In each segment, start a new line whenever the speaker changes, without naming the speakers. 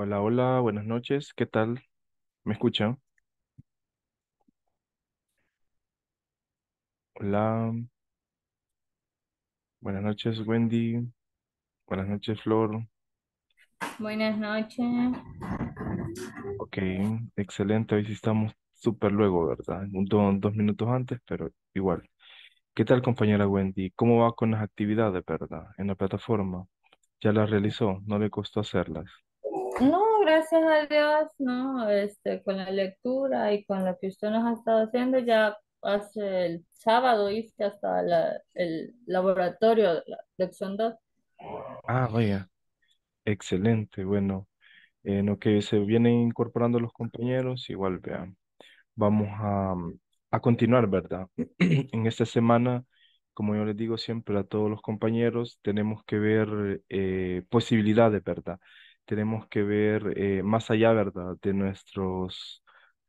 Hola, hola, buenas noches. ¿Qué tal? ¿Me escuchan? Hola, buenas noches, Wendy. Buenas noches, Flor.
Buenas noches.
Ok, excelente. Hoy sí estamos súper luego, ¿verdad? Un, dos minutos antes, pero igual. ¿Qué tal, compañera Wendy? ¿Cómo va con las actividades, verdad? En la plataforma. ¿Ya las realizó? ¿No le costó hacerlas?
No, gracias a Dios,
no, este, con la lectura y con lo que usted nos ha estado haciendo, ya hace el sábado hice hasta la, el laboratorio, la lección 2.
Ah, vaya, excelente, bueno, en lo que se vienen incorporando los compañeros, igual vean, vamos a, continuar, ¿verdad? en esta semana como yo les digo siempre a todos los compañeros, tenemos que ver eh, posibilidades, ¿verdad? tenemos que ver eh, más allá, ¿verdad?, de nuestros,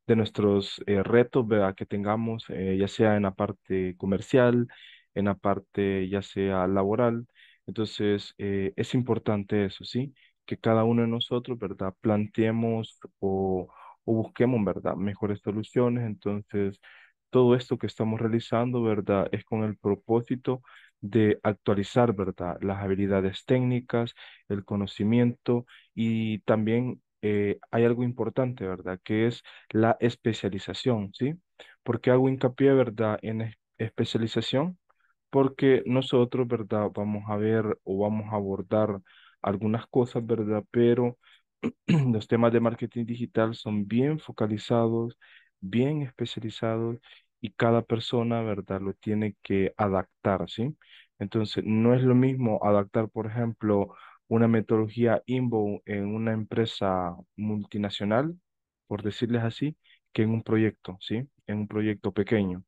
de nuestros eh, retos, ¿verdad?, que tengamos, eh, ya sea en la parte comercial, en la parte ya sea laboral. Entonces, es importante eso, ¿sí? Que cada uno de nosotros, ¿verdad?, planteemos o, o busquemos, ¿verdad?, mejores soluciones. Entonces, todo esto que estamos realizando, ¿verdad?, es con el propósito de actualizar, ¿verdad? Las habilidades técnicas, el conocimiento y también eh, hay algo importante, ¿verdad? Que es la especialización, ¿sí? Porque hago hincapié, ¿verdad? En especialización, porque nosotros, ¿verdad? Vamos a ver o vamos a abordar algunas cosas, ¿verdad? Pero los temas de marketing digital son bien focalizados, bien especializados y cada persona, ¿verdad? Lo tiene que adaptar, ¿sí? Entonces, no es lo mismo adaptar, por ejemplo, una metodología INBO en una empresa multinacional, por decirles así, que en un proyecto, ¿sí? En un proyecto pequeño.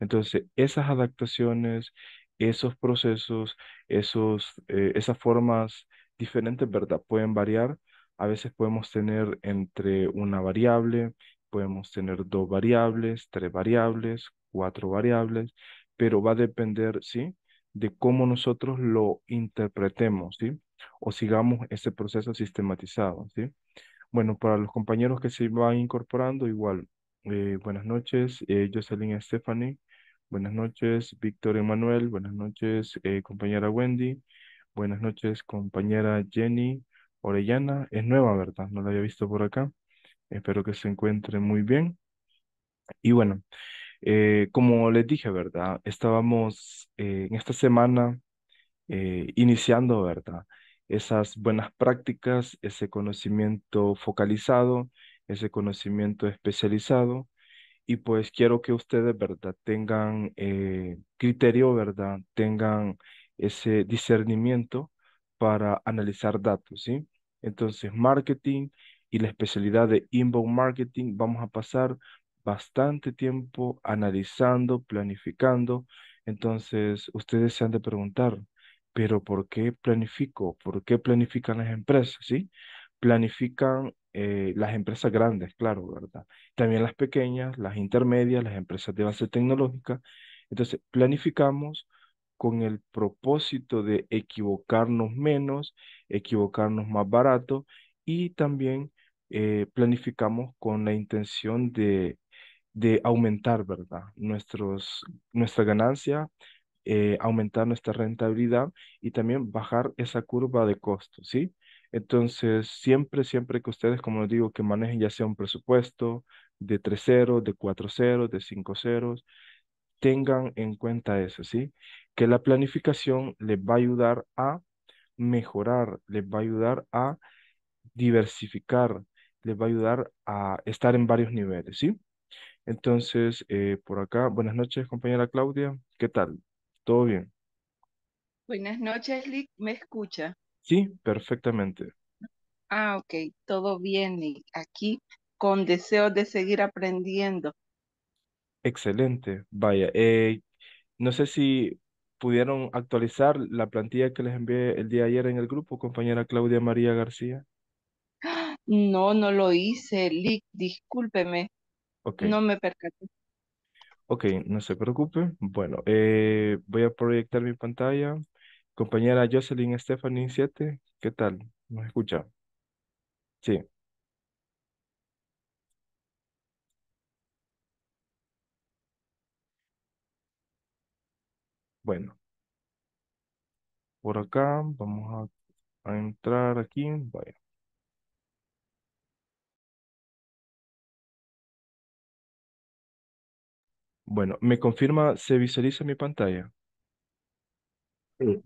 Entonces, esas adaptaciones, esos procesos, esos, eh, esas formas diferentes, ¿verdad? Pueden variar. A veces podemos tener entre una variable podemos tener dos variables, tres variables, cuatro variables, pero va a depender, ¿sí? De cómo nosotros lo interpretemos, ¿sí? O sigamos ese proceso sistematizado, ¿sí? Bueno, para los compañeros que se van incorporando, igual, eh, buenas noches, eh, Jocelyn Stephanie, buenas noches, Víctor Emanuel, buenas noches, eh, compañera Wendy, buenas noches, compañera Jenny Orellana, es nueva, ¿verdad? No la había visto por acá. Espero que se encuentren muy bien. Y bueno, eh, como les dije, ¿verdad? Estábamos eh, en esta semana eh, iniciando, ¿verdad? Esas buenas prácticas, ese conocimiento focalizado, ese conocimiento especializado. Y pues quiero que ustedes, ¿verdad? Tengan criterio, ¿verdad? Tengan ese discernimiento para analizar datos, ¿sí? Entonces, marketing y la especialidad de inbound marketing, vamos a pasar bastante tiempo analizando, planificando. Entonces, ustedes se han de preguntar, pero ¿por qué planifico? ¿Por qué planifican las empresas? ¿Sí? Planifican eh, las empresas grandes, claro, ¿verdad? También las pequeñas, las intermedias, las empresas de base tecnológica. Entonces, planificamos con el propósito de equivocarnos menos, equivocarnos más barato y también eh, planificamos con la intención de, aumentar, ¿verdad? Nuestros, nuestra ganancia, eh, aumentar nuestra rentabilidad y también bajar esa curva de costos ¿sí? Entonces, siempre, siempre que ustedes, como les digo, que manejen ya sea un presupuesto de 3 ceros, de 4 ceros, de 5 ceros, tengan en cuenta eso, ¿sí? Que la planificación les va a ayudar a mejorar, les va a ayudar a diversificar, les va a ayudar a estar en varios niveles, ¿sí? Entonces, eh, por acá, buenas noches, compañera Claudia, ¿qué tal? ¿Todo bien?
Buenas noches, Lick, ¿me escucha?
Sí, perfectamente.
Ah, ok, todo bien, Lick, aquí con deseo de seguir aprendiendo.
Excelente, vaya. Eh, no sé si pudieron actualizar la plantilla que les envié el día de ayer en el grupo, compañera Claudia María García.
No, no lo hice, Lick, discúlpeme, no me percaté.
ok, no se preocupe. Bueno, eh, voy a proyectar mi pantalla. Compañera Jocelyn Stephanie 7, ¿qué tal? ¿Nos escucha? Sí, bueno, por acá vamos a entrar aquí. Vaya. Bueno, me confirma, ¿se visualiza mi pantalla? Sí.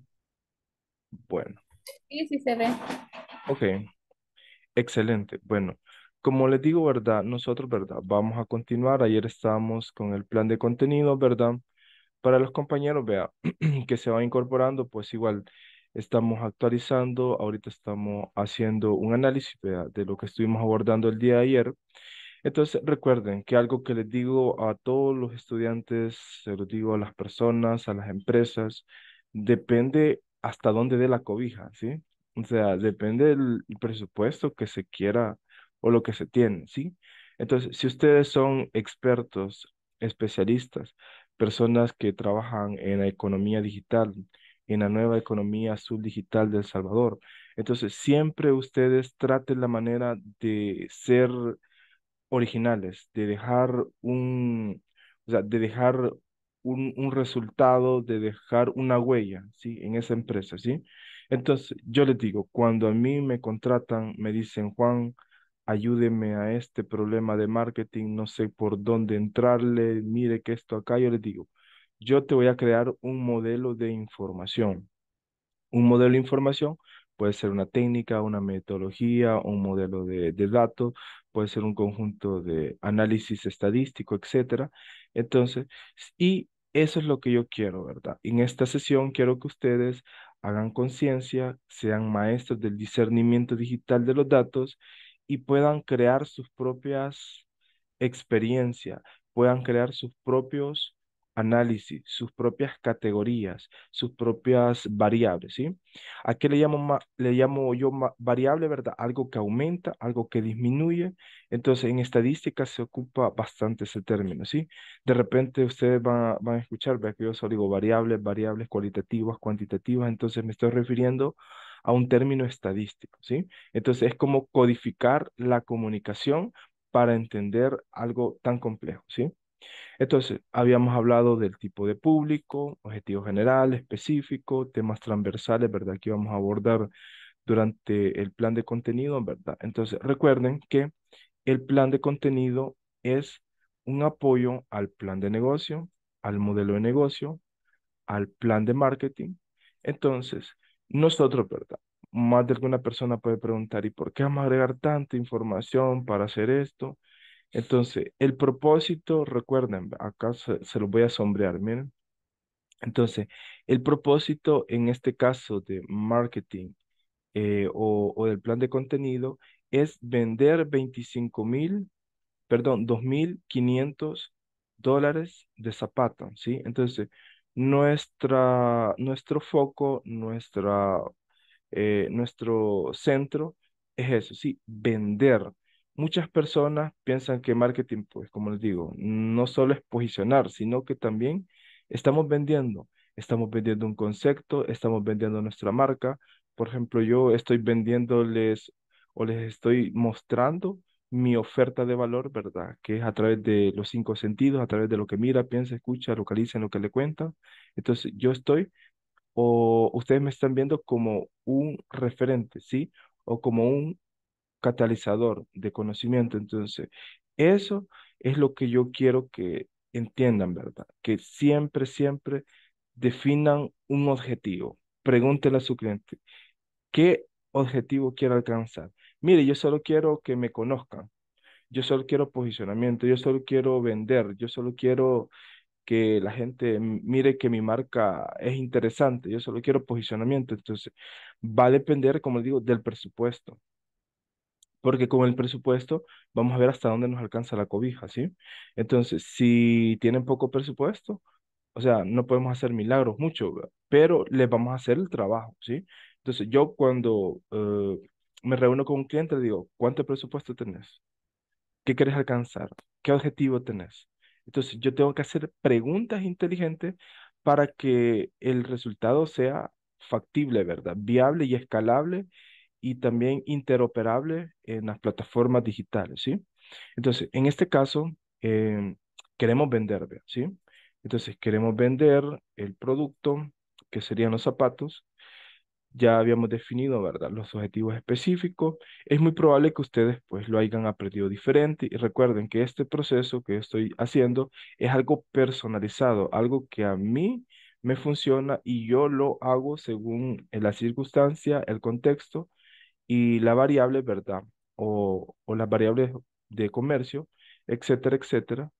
Bueno. Sí, sí se ve. Ok, excelente. Bueno, como les digo, ¿verdad? Nosotros, ¿verdad? Vamos a continuar. Ayer estábamos con el plan de contenido, ¿verdad? Para los compañeros, vea, que se va incorporando, pues igual estamos actualizando. Ahorita estamos haciendo un análisis, vea, de lo que estuvimos abordando el día de ayer. Entonces, recuerden que algo que les digo a todos los estudiantes, se lo digo a las personas, a las empresas, depende hasta dónde dé la cobija, ¿sí? O sea, depende del presupuesto que se quiera o lo que se tiene, ¿sí? Entonces, si ustedes son expertos, especialistas, personas que trabajan en la economía digital, en la nueva economía azul subdigital del Salvador, entonces siempre ustedes traten la manera de ser originales, de dejar un, o sea, de dejar un, un, resultado, de dejar una huella, ¿sí? En esa empresa, ¿sí? Entonces, yo les digo, cuando a mí me contratan, me dicen, Juan, ayúdeme a este problema de marketing, no sé por dónde entrarle, mire que esto acá, yo les digo, yo te voy a crear un modelo de información, un modelo de información Puede ser una técnica, una metodología, un modelo de, datos, puede ser un conjunto de análisis estadístico, etcétera. Entonces, y eso es lo que yo quiero, ¿verdad? En esta sesión quiero que ustedes hagan conciencia, sean maestros del discernimiento digital de los datos y puedan crear sus propias experiencias, puedan crear sus propios análisis, sus propias categorías, sus propias variables, ¿sí? ¿A qué le llamo, le llamo yo variable, verdad? Algo que aumenta, algo que disminuye. Entonces, en estadística se ocupa bastante ese término, ¿sí? De repente ustedes van a, escuchar, ¿verdad? que yo solo digo variables, variables cualitativas, cuantitativas, entonces me estoy refiriendo a un término estadístico, ¿sí? Entonces es como codificar la comunicación para entender algo tan complejo, ¿sí? Entonces, habíamos hablado del tipo de público, objetivo general, específico, temas transversales, ¿verdad? Que vamos a abordar durante el plan de contenido, ¿verdad? Entonces, recuerden que el plan de contenido es un apoyo al plan de negocio, al modelo de negocio, al plan de marketing. Entonces, nosotros, ¿verdad? Más de alguna persona puede preguntar, ¿y por qué vamos a agregar tanta información para hacer esto? Entonces, el propósito, recuerden, acá se, lo voy a sombrear, miren. Entonces, el propósito en este caso de marketing eh, o, del plan de contenido es vender 25 mil, perdón, 2.500 dólares de zapatos, ¿sí? Entonces, nuestra, nuestro foco, nuestra, eh, nuestro centro es eso, ¿sí? Vender muchas personas piensan que marketing, pues como les digo, no solo es posicionar, sino que también estamos vendiendo. Estamos vendiendo un concepto, estamos vendiendo nuestra marca. Por ejemplo, yo estoy vendiéndoles o les estoy mostrando mi oferta de valor, ¿verdad? Que es a través de los cinco sentidos, a través de lo que mira, piensa, escucha, localiza en lo que le cuenta. Entonces, yo estoy, o ustedes me están viendo como un referente, ¿sí? O como un catalizador de conocimiento. Entonces, eso es lo que yo quiero que entiendan, ¿verdad? Que siempre, siempre definan un objetivo. Pregúntele a su cliente, ¿qué objetivo quiere alcanzar? Mire, yo solo quiero que me conozcan. Yo solo quiero posicionamiento, yo solo quiero vender, yo solo quiero que la gente mire que mi marca es interesante, yo solo quiero posicionamiento. Entonces, va a depender, como digo, del presupuesto porque con el presupuesto vamos a ver hasta dónde nos alcanza la cobija, ¿sí? Entonces, si tienen poco presupuesto, o sea, no podemos hacer milagros mucho, pero les vamos a hacer el trabajo, ¿sí? Entonces, yo cuando eh, me reúno con un cliente, le digo, ¿cuánto presupuesto tenés? ¿Qué querés alcanzar? ¿Qué objetivo tenés? Entonces, yo tengo que hacer preguntas inteligentes para que el resultado sea factible, ¿verdad? Viable y escalable y también interoperable en las plataformas digitales, ¿sí? Entonces, en este caso, eh, queremos vender, ¿sí? Entonces, queremos vender el producto, que serían los zapatos. Ya habíamos definido, ¿verdad? Los objetivos específicos. Es muy probable que ustedes, pues, lo hayan aprendido diferente. Y recuerden que este proceso que estoy haciendo es algo personalizado, algo que a mí me funciona y yo lo hago según la circunstancia, el contexto y la variable, ¿verdad? O, o las variables de comercio, etcétera, etcétera.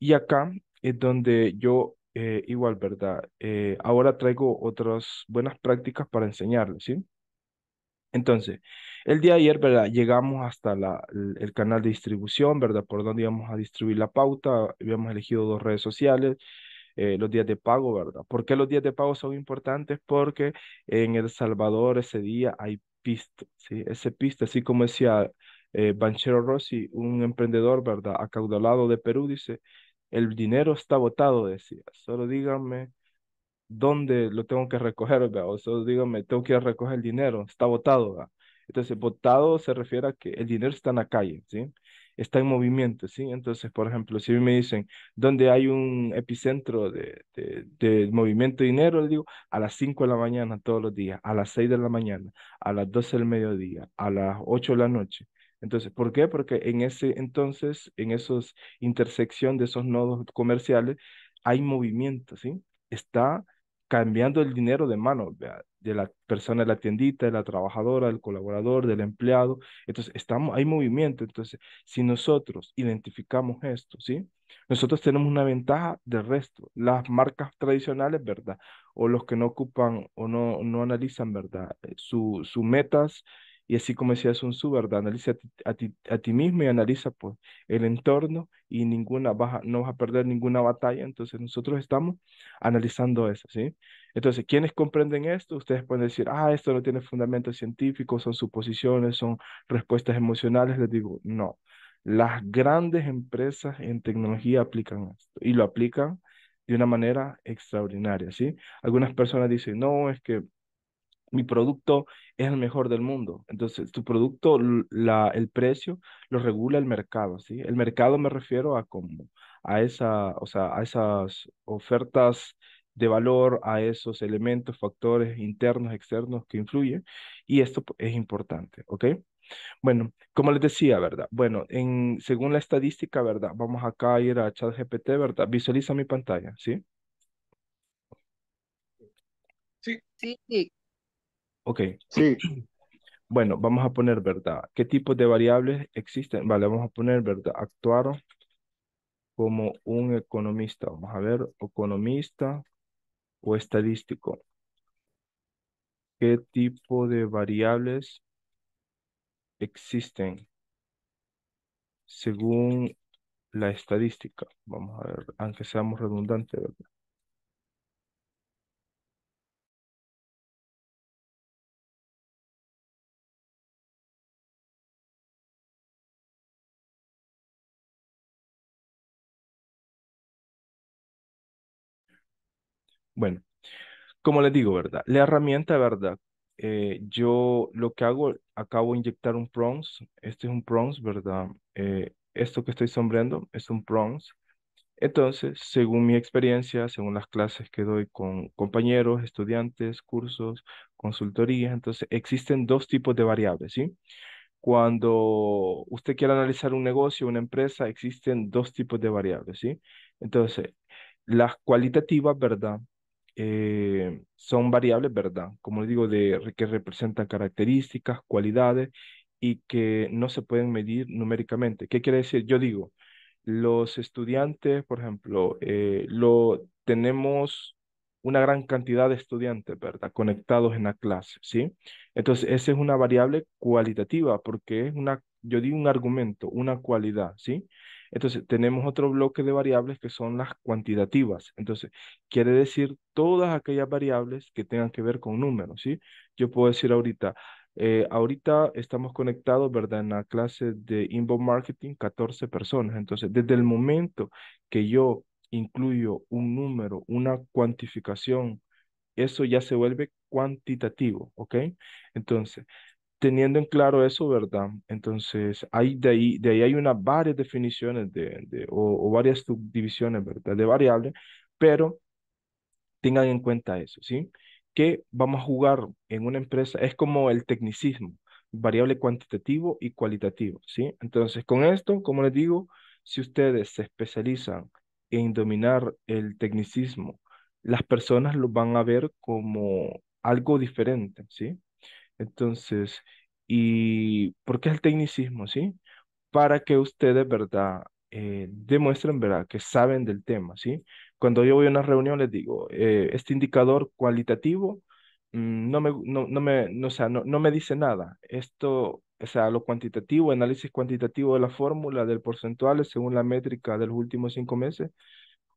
Y acá es donde yo eh, igual, ¿verdad? Eh, ahora traigo otras buenas prácticas para enseñarles, ¿sí? Entonces, el día de ayer, ¿verdad? Llegamos hasta la, el canal de distribución, ¿verdad? Por donde íbamos a distribuir la pauta, habíamos elegido dos redes sociales, eh, los días de pago, ¿verdad? ¿Por qué los días de pago son importantes? Porque en El Salvador ese día hay pista, ¿sí? Ese pista, así como decía eh, Banchero Rossi, un emprendedor, ¿verdad? Acaudalado de Perú, dice, el dinero está botado, decía, solo díganme dónde lo tengo que recoger, ¿verdad? O solo díganme, tengo que recoger el dinero, está botado, ¿verdad? Entonces, botado se refiere a que el dinero está en la calle, ¿sí? está en movimiento, ¿sí? Entonces, por ejemplo, si me dicen, ¿dónde hay un epicentro de, de, movimiento de dinero? Le digo, a las 5 de la mañana todos los días, a las 6 de la mañana, a las 12 del mediodía, a las 8 de la noche. Entonces, ¿por qué? Porque en ese entonces, en esos intersección de esos nodos comerciales, hay movimiento, ¿sí? Está cambiando el dinero de mano de la persona de la tiendita, de la trabajadora, del colaborador, del empleado. Entonces, estamos, hay movimiento. Entonces, si nosotros identificamos esto, ¿sí? Nosotros tenemos una ventaja del resto. Las marcas tradicionales, ¿verdad? O los que no ocupan o no, no analizan, ¿verdad? Eh, sus su metas, y así como decía un Tzu, ¿verdad? Analiza a ti, mismo y analiza pues, el entorno y ninguna baja, no vas a perder ninguna batalla. Entonces nosotros estamos analizando eso, ¿sí? Entonces, quienes comprenden esto? Ustedes pueden decir, ah, esto no tiene fundamento científico, son suposiciones, son respuestas emocionales. Les digo, no. Las grandes empresas en tecnología aplican esto y lo aplican de una manera extraordinaria, ¿sí? Algunas personas dicen, no, es que mi producto es el mejor del mundo. Entonces, tu producto, la, el precio, lo regula el mercado, ¿sí? El mercado me refiero a como, a, esa, o sea, a esas ofertas de valor, a esos elementos, factores internos, externos que influyen, y esto es importante, ¿ok? Bueno, como les decía, ¿verdad? Bueno, en, según la estadística, ¿verdad? Vamos acá a ir a ChatGPT, ¿verdad? Visualiza mi pantalla, ¿sí? Sí. Sí. Ok. Sí. Bueno, vamos a poner verdad. ¿Qué tipo de variables existen? Vale, vamos a poner verdad. Actuar como un economista. Vamos a ver, economista o estadístico. ¿Qué tipo de variables existen según la estadística? Vamos a ver, aunque seamos redundantes, ¿verdad? Bueno, como les digo, ¿verdad? La herramienta, ¿verdad? Eh, yo lo que hago, acabo de inyectar un prongs. Este es un PRONS, ¿verdad? Eh, esto que estoy sombreando es un PRONS. Entonces, según mi experiencia, según las clases que doy con compañeros, estudiantes, cursos, consultorías, entonces existen dos tipos de variables, ¿sí? Cuando usted quiere analizar un negocio, una empresa, existen dos tipos de variables, ¿sí? Entonces, las cualitativas, ¿verdad? Eh, son variables, ¿verdad? Como les digo, de, que representan características, cualidades y que no se pueden medir numéricamente. ¿Qué quiere decir? Yo digo, los estudiantes, por ejemplo, eh, lo, tenemos una gran cantidad de estudiantes, ¿verdad? Conectados en la clase, ¿sí? Entonces, esa es una variable cualitativa porque es una, yo digo un argumento, una cualidad, ¿sí? Entonces, tenemos otro bloque de variables que son las cuantitativas. Entonces, quiere decir todas aquellas variables que tengan que ver con números, ¿sí? Yo puedo decir ahorita, eh, ahorita estamos conectados, ¿verdad? En la clase de Inbound Marketing, 14 personas. Entonces, desde el momento que yo incluyo un número, una cuantificación, eso ya se vuelve cuantitativo, ¿ok? Entonces, teniendo en claro eso, ¿verdad? Entonces, hay de ahí, de ahí hay unas varias definiciones de, o, o, varias subdivisiones, ¿verdad? De variables, pero tengan en cuenta eso, ¿sí? Que vamos a jugar en una empresa, es como el tecnicismo, variable cuantitativo y cualitativo, ¿sí? Entonces, con esto, como les digo, si ustedes se especializan en dominar el tecnicismo, las personas lo van a ver como algo diferente, ¿sí? Entonces, ¿y por qué el tecnicismo, sí? Para que ustedes, ¿verdad? Eh, demuestren, ¿verdad? Que saben del tema, ¿sí? Cuando yo voy a una reunión les digo, eh, este indicador cualitativo mm, no, me, no, no me, o sea, no, no me dice nada. Esto o sea, lo cuantitativo, análisis cuantitativo de la fórmula, del porcentual según la métrica de los últimos cinco meses.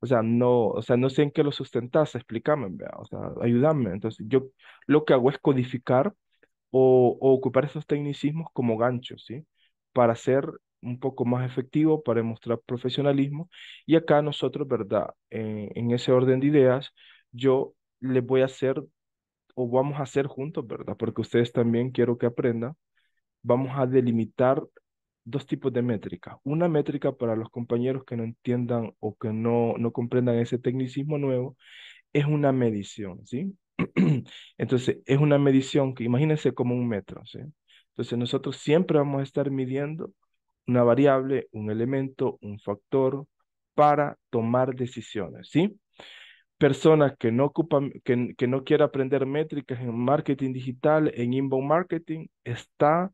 O sea, no, o sea, no sé en qué lo sustentas, explícame, o sea, ayúdame. Entonces, yo lo que hago es codificar o, ocupar esos tecnicismos como ganchos, ¿sí? Para ser un poco más efectivo, para demostrar profesionalismo. Y acá nosotros, ¿verdad? Eh, en, ese orden de ideas, yo les voy a hacer o vamos a hacer juntos, ¿verdad? Porque ustedes también quiero que aprendan. Vamos a delimitar dos tipos de métricas, Una métrica para los compañeros que no entiendan o que no, no comprendan ese tecnicismo nuevo es una medición, ¿sí? Entonces, es una medición que imagínense como un metro. ¿sí? Entonces, nosotros siempre vamos a estar midiendo una variable, un elemento, un factor para tomar decisiones. ¿sí? Personas que no, ocupan, que, no quieren aprender métricas en marketing digital, en inbound marketing, está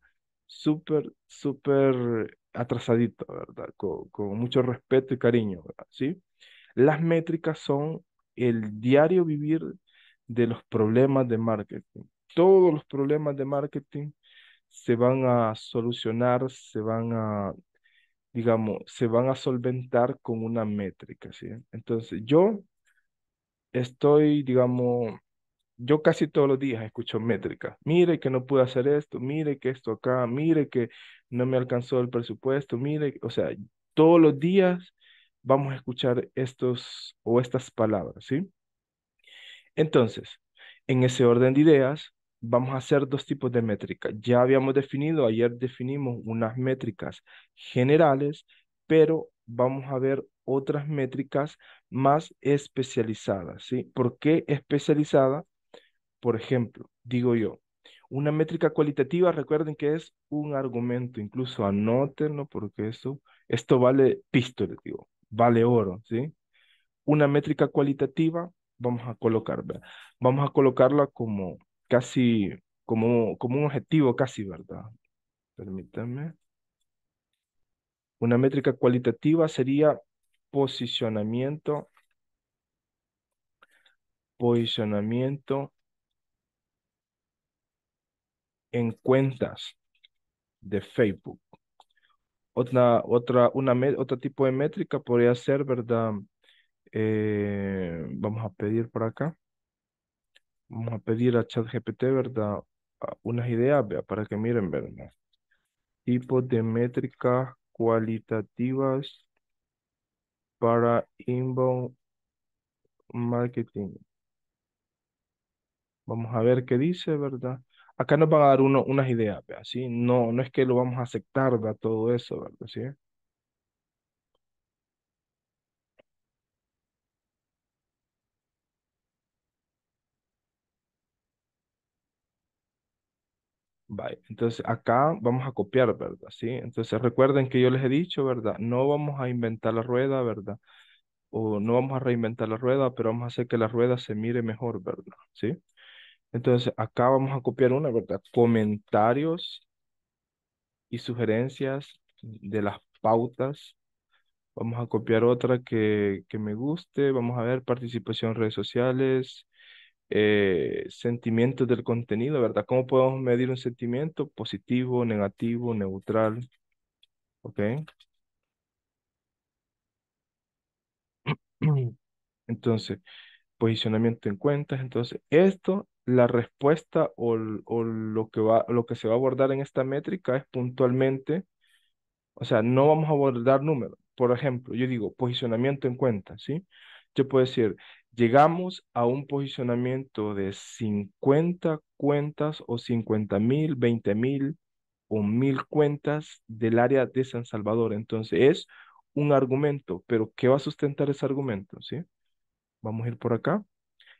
súper, súper atrasadito, ¿verdad? Con, mucho respeto y cariño, ¿Sí? Las métricas son el diario vivir de los problemas de marketing. Todos los problemas de marketing se van a solucionar, se van a, digamos, se van a solventar con una métrica, ¿sí? Entonces, yo estoy, digamos, yo casi todos los días escucho métrica Mire que no pude hacer esto, mire que esto acá, mire que no me alcanzó el presupuesto, mire, o sea, todos los días vamos a escuchar estos o estas palabras, ¿sí? Entonces, en ese orden de ideas, vamos a hacer dos tipos de métricas. Ya habíamos definido, ayer definimos unas métricas generales, pero vamos a ver otras métricas más especializadas, ¿sí? ¿Por qué especializada? Por ejemplo, digo yo, una métrica cualitativa, recuerden que es un argumento, incluso anótenlo porque esto, esto vale pistola, digo, vale oro, ¿sí? Una métrica cualitativa vamos a colocar, Vamos a colocarla como casi, como, como un objetivo casi, ¿verdad? Permítanme. Una métrica cualitativa sería posicionamiento, posicionamiento en cuentas de Facebook. Otra, otra, una, otro tipo de métrica podría ser, ¿verdad? Eh, vamos a pedir por acá. Vamos a pedir a ChatGPT, ¿verdad? Ah, unas ideas, Para que miren, ¿verdad? Tipos de métricas cualitativas para inbound marketing. Vamos a ver qué dice, ¿verdad? Acá nos van a dar unas ideas, ¿verdad? No, no es que lo vamos a aceptar, ¿verdad? Todo eso, ¿verdad? ¿Sí? entonces acá vamos a copiar, ¿verdad? Sí, entonces recuerden que yo les he dicho, ¿verdad? No vamos a inventar la rueda, ¿verdad? O no vamos a reinventar la rueda, pero vamos a hacer que la rueda se mire mejor, ¿verdad? Sí. Entonces acá vamos a copiar una, ¿verdad? Comentarios y sugerencias de las pautas. Vamos a copiar otra que, que me guste. Vamos a ver participación en redes sociales eh, sentimientos del contenido, ¿verdad? ¿Cómo podemos medir un sentimiento positivo, negativo, neutral? ¿Ok? Entonces, posicionamiento en cuentas. Entonces, esto, la respuesta o, lo, que va, lo que se va a abordar en esta métrica es puntualmente, o sea, no vamos a abordar números. Por ejemplo, yo digo posicionamiento en cuentas, ¿sí? Yo puedo decir, llegamos a un posicionamiento de 50 cuentas o 50 mil, 20 mil o mil cuentas del área de San Salvador. Entonces es un argumento, pero ¿qué va a sustentar ese argumento? ¿Sí? Vamos a ir por acá.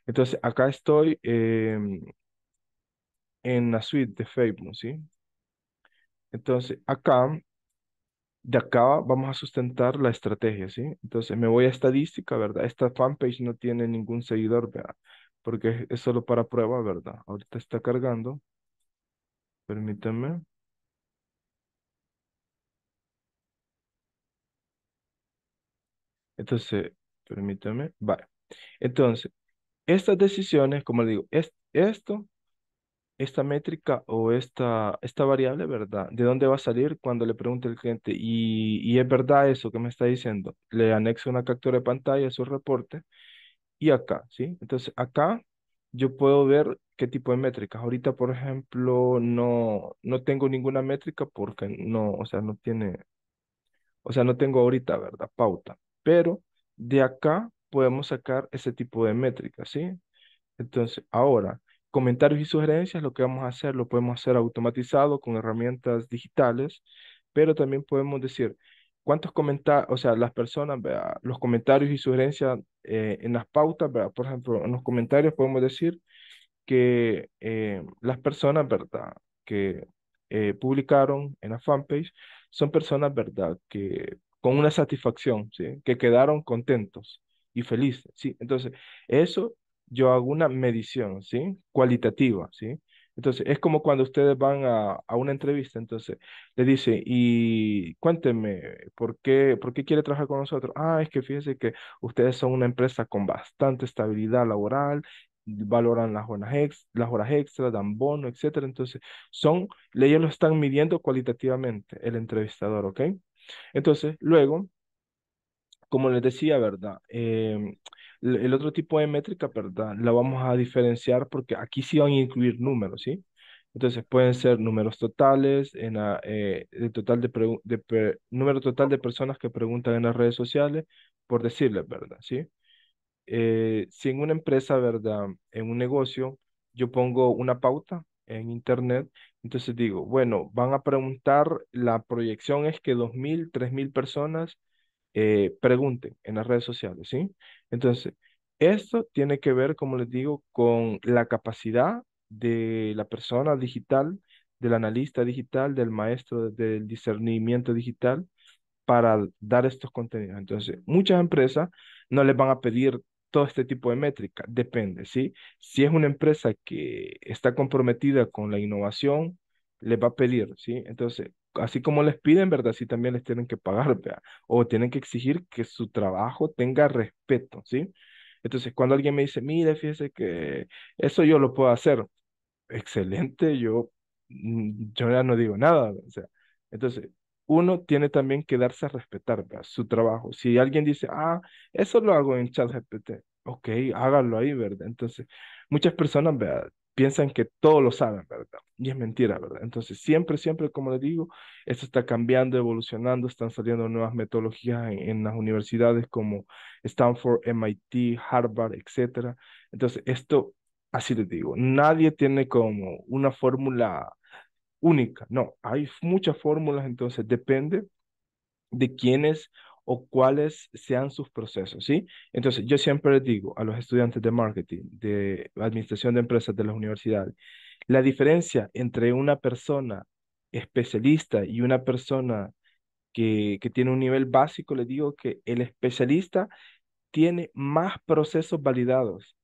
Entonces acá estoy em, en la suite de Facebook, ¿sí? Entonces acá de acá vamos a sustentar la estrategia, ¿sí? Entonces me voy a estadística, ¿verdad? Esta fanpage no tiene ningún seguidor, ¿verdad? Porque es solo para prueba, ¿verdad? Ahorita está cargando. Permítanme. Entonces, permítanme. Vale. Entonces, estas decisiones, como digo, es, esto esta métrica o esta, esta variable, ¿verdad? ¿De dónde va a salir cuando le pregunte el cliente? Y, es verdad eso que me está diciendo. Le anexo una captura de pantalla a su reporte y acá, ¿sí? Entonces acá yo puedo ver qué tipo de métricas. Ahorita, por ejemplo, no, no tengo ninguna métrica porque no, o sea, no tiene, o sea, no tengo ahorita, ¿verdad? Pauta. Pero de acá podemos sacar ese tipo de métricas, ¿sí? Entonces, ahora, comentarios y sugerencias, lo que vamos a hacer lo podemos hacer automatizado con herramientas digitales, pero también podemos decir cuántos comentarios, o sea, las personas, los comentarios y sugerencias eh, en las pautas, por ejemplo, en los comentarios podemos decir que eh, las personas, ¿verdad? Que eh, publicaron en la fanpage son personas, ¿verdad? Que con una satisfacción, ¿sí? Que quedaron contentos y felices, ¿sí? Entonces, eso yo hago una medición, ¿sí? Cualitativa, ¿sí? Entonces, es como cuando ustedes van a, una entrevista, entonces le dice, y cuénteme, ¿por qué, ¿por qué quiere trabajar con nosotros? Ah, es que fíjense que ustedes son una empresa con bastante estabilidad laboral, valoran las horas, las horas extras, dan bono, etcétera. Entonces, son, ellos lo están midiendo cualitativamente, el entrevistador, ¿ok? Entonces, luego, como les decía, ¿verdad? Em, el otro tipo de métrica, ¿verdad? La vamos a diferenciar porque aquí sí van a incluir números, ¿sí? Entonces pueden ser números totales, en el eh, total de, número total de personas que preguntan en las redes sociales, por decirles, ¿verdad? ¿Sí? Eh, si en una empresa, ¿verdad? En un negocio, yo pongo una pauta en internet, entonces digo, bueno, van a preguntar, la proyección es que 2.000, 3.000 personas eh, pregunten en las redes sociales, ¿sí? Entonces, esto tiene que ver, como les digo, con la capacidad de la persona digital, del analista digital, del maestro del discernimiento digital para dar estos contenidos. Entonces, muchas empresas no les van a pedir todo este tipo de métrica, depende, ¿sí? Si es una empresa que está comprometida con la innovación, les va a pedir, ¿sí? Entonces, así como les piden, ¿verdad? Así también les tienen que pagar, ¿verdad? O tienen que exigir que su trabajo tenga respeto, ¿sí? Entonces, cuando alguien me dice, mire, fíjese que eso yo lo puedo hacer, excelente, yo, mm, yo ya no digo nada, sea, entonces, uno tiene también que darse a respetar su trabajo. Si alguien dice, ah, eso lo hago en ChatGPT, ok, hágalo ahí, ¿verdad? Entonces, muchas personas ¿verdad? piensan que todo lo saben, ¿verdad? Y es mentira, ¿verdad? Entonces, siempre, siempre, como les digo, esto está cambiando, evolucionando, están saliendo nuevas metodologías en, las universidades como Stanford, MIT, Harvard, etc. Entonces, esto, así les digo, nadie tiene como una fórmula única, no, hay muchas fórmulas, entonces depende de quiénes o cuáles sean sus procesos, ¿sí? Entonces, yo siempre les digo a los estudiantes de marketing, de administración de empresas de las universidades, la diferencia entre una persona especialista y una persona que, que tiene un nivel básico, les digo que el especialista tiene más procesos validados,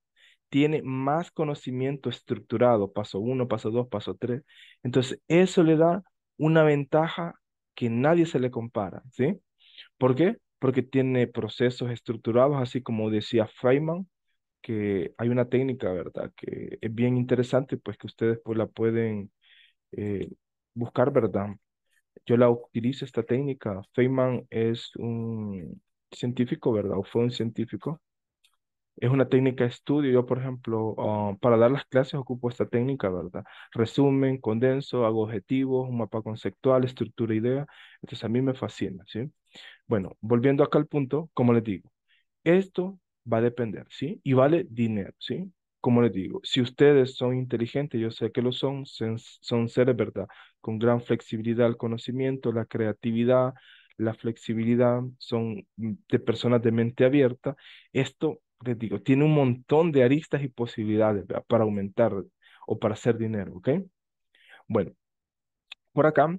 tiene más conocimiento estructurado, paso uno, paso dos, paso tres. Entonces, eso le da una ventaja que nadie se le compara, ¿sí? ¿Por qué? Porque tiene procesos estructurados, así como decía Feynman, que hay una técnica, ¿verdad? Que es bien interesante, pues que ustedes pues la pueden eh, buscar, ¿verdad? Yo la utilizo esta técnica. Feynman es un científico, ¿verdad? O fue un científico. Es una técnica de estudio. Yo, por ejemplo, ah, para dar las clases ocupo esta técnica, ¿verdad? Resumen, condenso, hago objetivos, un mapa conceptual, estructura, idea. Entonces a mí me fascina, ¿sí? Bueno, volviendo acá al punto, como les digo, esto va a depender, ¿sí? Y vale dinero, ¿sí? Como les digo, si ustedes son inteligentes, yo sé que lo son, son seres, ¿verdad? Con gran flexibilidad al conocimiento, la creatividad, la flexibilidad, son mm, de personas de mente abierta. Esto, les digo, tiene un montón de aristas y posibilidades para aumentar o para hacer dinero, ¿ok? Bueno, por acá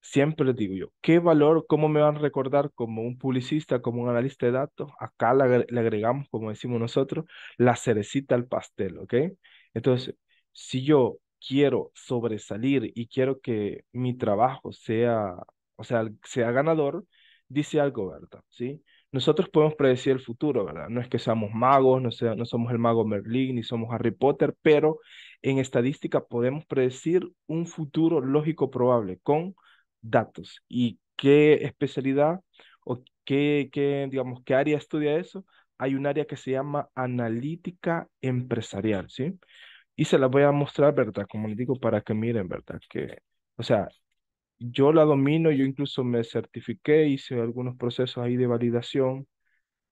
siempre digo yo, ¿qué valor, cómo me van a recordar como un publicista, como un analista de datos? Acá le, agregamos, como decimos nosotros, la cerecita al pastel, ¿ok? Entonces, si yo quiero sobresalir y quiero que mi trabajo sea, o sea, sea ganador, dice algo, ¿verdad? ¿Sí? Nosotros podemos predecir el futuro, ¿verdad? No es que seamos magos, no, sea, no somos el mago Merlín, ni somos Harry Potter, pero en estadística podemos predecir un futuro lógico probable con datos. ¿Y qué especialidad o qué, qué, digamos, qué área estudia eso? Hay un área que se llama analítica empresarial, ¿sí? Y se la voy a mostrar, ¿verdad? Como les digo, para que miren, ¿verdad? Que, o sea, yo la domino, yo incluso me certifiqué, hice algunos procesos ahí de validación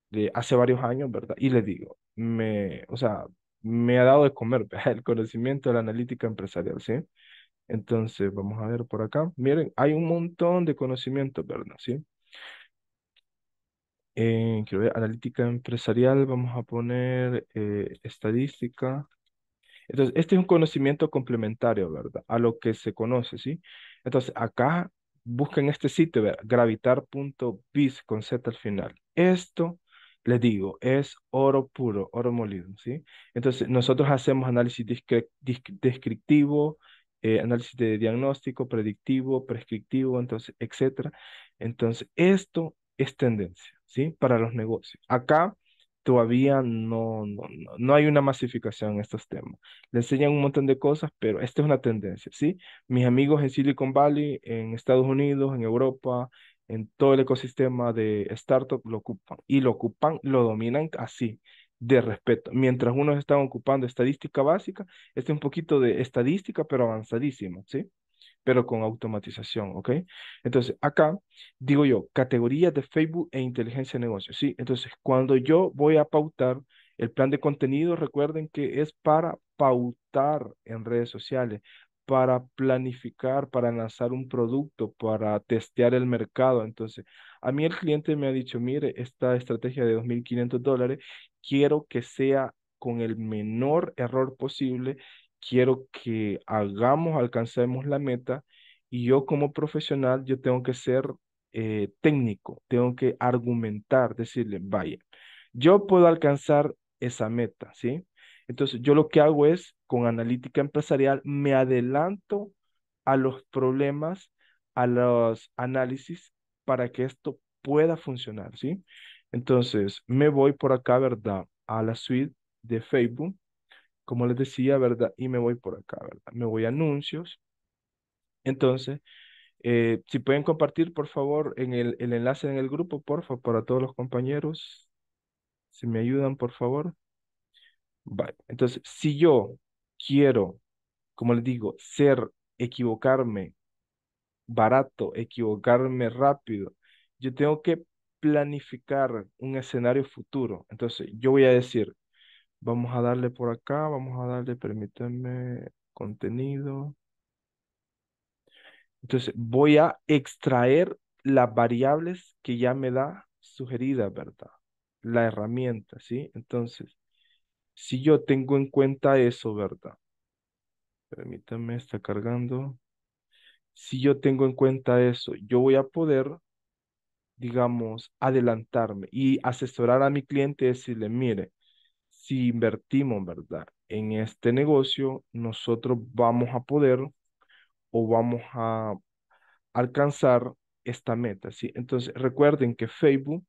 de hace varios años, ¿verdad? Y les digo, me, o sea, me ha dado de comer el conocimiento de la analítica empresarial, ¿sí? Entonces, vamos a ver por acá. Miren, hay un montón de conocimientos, ¿verdad? ¿Sí? Eh, quiero analítica empresarial, vamos a poner eh, estadística. Entonces, este es un conocimiento complementario, ¿verdad? A lo que se conoce, ¿sí? Entonces, acá busquen este sitio, ¿Verdad? gravitar.biz con Z al final. Esto, les digo, es oro puro, oro molido, ¿sí? Entonces, nosotros hacemos análisis descriptivo, eh, análisis de diagnóstico, predictivo, prescriptivo, entonces, etcétera. Entonces, esto es tendencia, ¿sí? Para los negocios. Acá todavía no, no, no hay una masificación en estos temas. Le enseñan un montón de cosas, pero esta es una tendencia, ¿sí? Mis amigos en Silicon Valley, en Estados Unidos, en Europa, en todo el ecosistema de startup lo ocupan y lo ocupan, lo dominan así de respeto. Mientras unos están ocupando estadística básica, este es un poquito de estadística, pero avanzadísimo, ¿sí? Pero con automatización, ¿ok? Entonces, acá digo yo, categorías de Facebook e inteligencia de negocios, ¿sí? Entonces, cuando yo voy a pautar el plan de contenido, recuerden que es para pautar en redes sociales, para planificar, para lanzar un producto, para testear el mercado. Entonces, a mí el cliente me ha dicho, mire, esta estrategia de 2.500 dólares quiero que sea con el menor error posible, quiero que hagamos, alcancemos la meta y yo como profesional, yo tengo que ser eh, técnico, tengo que argumentar, decirle, vaya, yo puedo alcanzar esa meta, ¿sí? Entonces, yo lo que hago es, con analítica empresarial, me adelanto a los problemas, a los análisis, para que esto pueda funcionar, ¿sí? Entonces, me voy por acá, ¿verdad? A la suite de Facebook, como les decía, ¿verdad? Y me voy por acá, ¿verdad? Me voy a anuncios. Entonces, eh, si pueden compartir, por favor, en el, el enlace en el grupo, por favor, para todos los compañeros. Si me ayudan, por favor. Vale. Entonces, si yo quiero, como les digo, ser, equivocarme barato, equivocarme rápido, yo tengo que planificar un escenario futuro. Entonces, yo voy a decir, vamos a darle por acá, vamos a darle, permítanme, contenido. Entonces, voy a extraer las variables que ya me da sugerida, ¿verdad? La herramienta, ¿sí? Entonces, si yo tengo en cuenta eso, ¿verdad? Permítanme, está cargando. Si yo tengo en cuenta eso, yo voy a poder digamos, adelantarme y asesorar a mi cliente, decirle, mire, si invertimos, ¿verdad? En este negocio, nosotros vamos a poder o vamos a alcanzar esta meta, ¿sí? Entonces, recuerden que Facebook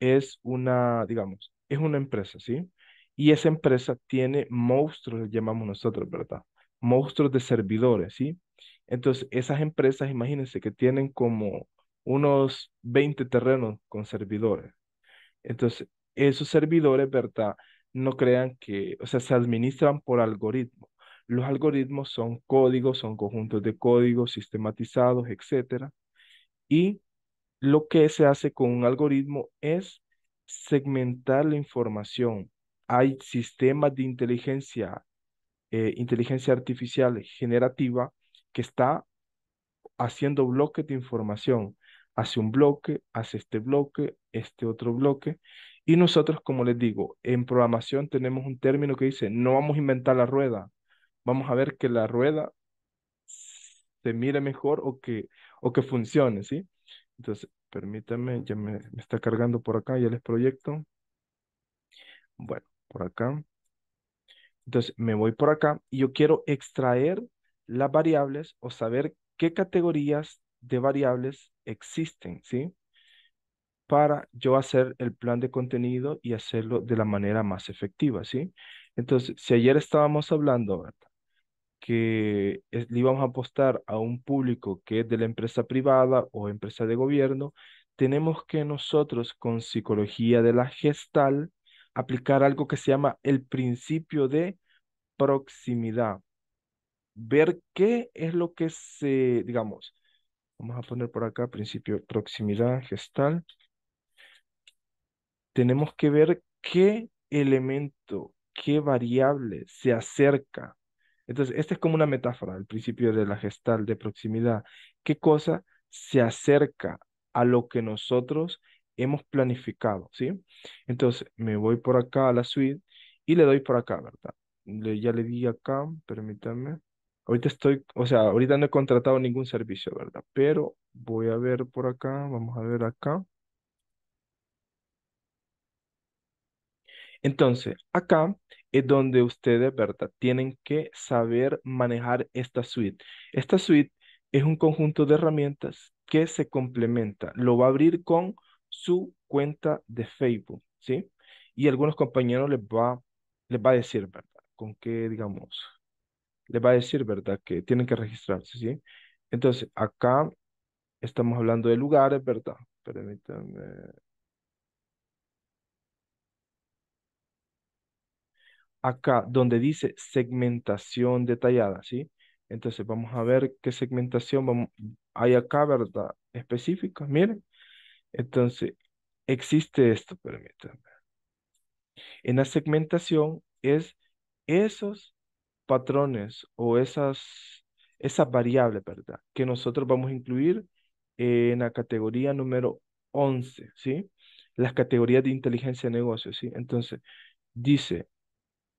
es una, digamos, es una empresa, ¿sí? Y esa empresa tiene monstruos, le llamamos nosotros, ¿verdad? Monstruos de servidores, ¿sí? Entonces, esas empresas, imagínense que tienen como unos 20 terrenos con servidores. Entonces, esos servidores, ¿verdad? No crean que, o sea, se administran por algoritmo. Los algoritmos son códigos, son conjuntos de códigos sistematizados, etc. Y lo que se hace con un algoritmo es segmentar la información. Hay sistemas de inteligencia, eh, inteligencia artificial generativa que está haciendo bloques de información hace un bloque, hace este bloque, este otro bloque. Y nosotros, como les digo, en programación tenemos un término que dice, no vamos a inventar la rueda, vamos a ver que la rueda se mire mejor o que, o que funcione, ¿sí? Entonces, permítanme, ya me, me está cargando por acá, ya les proyecto. Bueno, por acá. Entonces, me voy por acá y yo quiero extraer las variables o saber qué categorías de variables existen, ¿sí? Para yo hacer el plan de contenido y hacerlo de la manera más efectiva, ¿sí? Entonces, si ayer estábamos hablando, que le íbamos a apostar a un público que es de la empresa privada o empresa de gobierno, tenemos que nosotros con psicología de la gestal aplicar algo que se llama el principio de proximidad. Ver qué es lo que se, digamos, Vamos a poner por acá principio proximidad gestal. Tenemos que ver qué elemento, qué variable se acerca. Entonces, esta es como una metáfora, el principio de la gestal de proximidad. ¿Qué cosa se acerca a lo que nosotros hemos planificado? ¿sí? Entonces, me voy por acá a la suite y le doy por acá, ¿verdad? Le, ya le di acá, permítanme. Ahorita estoy, o sea, ahorita no he contratado ningún servicio, ¿verdad? Pero voy a ver por acá, vamos a ver acá. Entonces, acá es donde ustedes, ¿verdad? Tienen que saber manejar esta suite. Esta suite es un conjunto de herramientas que se complementa. Lo va a abrir con su cuenta de Facebook, ¿sí? Y algunos compañeros les va, les va a decir, ¿verdad? Con qué, digamos, le va a decir, ¿verdad? Que tienen que registrarse, ¿sí? Entonces, acá estamos hablando de lugares, ¿verdad? Permítanme. Acá, donde dice segmentación detallada, ¿sí? Entonces, vamos a ver qué segmentación vamos... hay acá, ¿verdad? Específica, miren. Entonces, existe esto, permítanme. En la segmentación es esos patrones o esas, esas variable, ¿verdad? Que nosotros vamos a incluir en la categoría número 11, ¿sí? Las categorías de inteligencia de negocios ¿sí? Entonces, dice,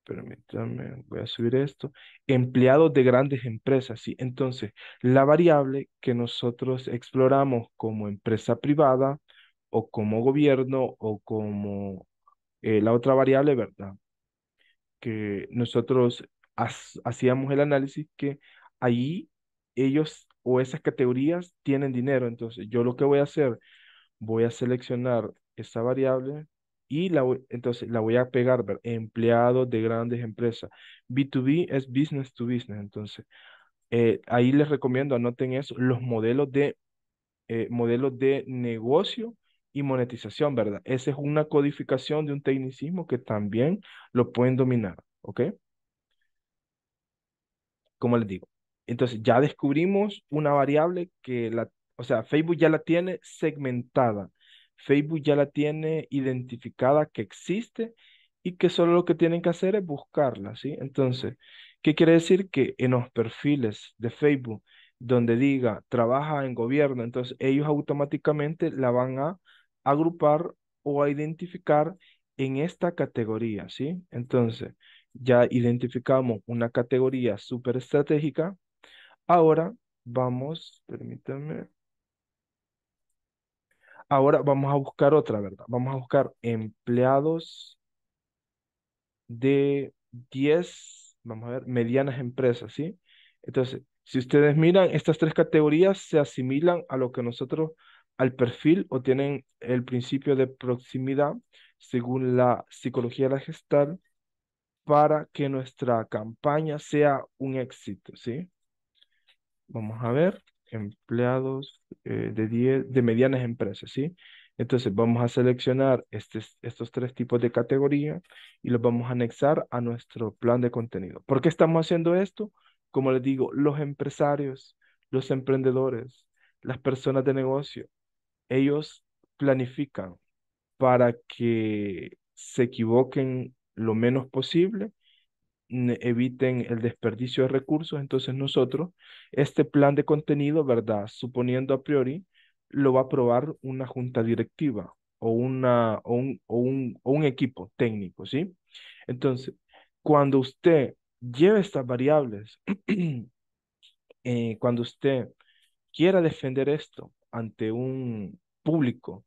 permítanme, voy a subir esto, empleados de grandes empresas, ¿sí? Entonces, la variable que nosotros exploramos como empresa privada o como gobierno o como eh, la otra variable, ¿verdad? Que nosotros hacíamos el análisis que ahí ellos o esas categorías tienen dinero. Entonces, yo lo que voy a hacer, voy a seleccionar esta variable y la entonces la voy a pegar, ¿ver? empleados de grandes empresas. B2B es business to business. Entonces, eh, ahí les recomiendo, anoten eso, los modelos de, eh, modelos de negocio y monetización, ¿verdad? Esa es una codificación de un tecnicismo que también lo pueden dominar, ¿ok? como les digo, entonces ya descubrimos una variable que la, o sea, Facebook ya la tiene segmentada, Facebook ya la tiene identificada que existe y que solo lo que tienen que hacer es buscarla, ¿sí? Entonces, ¿qué quiere decir? Que en los perfiles de Facebook donde diga trabaja en gobierno, entonces ellos automáticamente la van a agrupar o a identificar en esta categoría, ¿sí? Entonces, ya identificamos una categoría súper estratégica. Ahora vamos, permítanme. Ahora vamos a buscar otra, ¿verdad? Vamos a buscar empleados de 10, vamos a ver, medianas empresas, ¿sí? Entonces, si ustedes miran, estas tres categorías se asimilan a lo que nosotros, al perfil, o tienen el principio de proximidad según la psicología de la gestal para que nuestra campaña sea un éxito, ¿sí? Vamos a ver, empleados eh, de, de medianas empresas, ¿sí? Entonces vamos a seleccionar este, estos tres tipos de categoría y los vamos a anexar a nuestro plan de contenido. ¿Por qué estamos haciendo esto? Como les digo, los empresarios, los emprendedores, las personas de negocio, ellos planifican para que se equivoquen lo menos posible, eviten el desperdicio de recursos. Entonces nosotros, este plan de contenido, ¿verdad? Suponiendo a priori, lo va a aprobar una junta directiva o, una, o un, equipo técnico, ¿sí? Entonces, cuando usted lleve estas variables, eh, cuando usted quiera defender esto ante un público,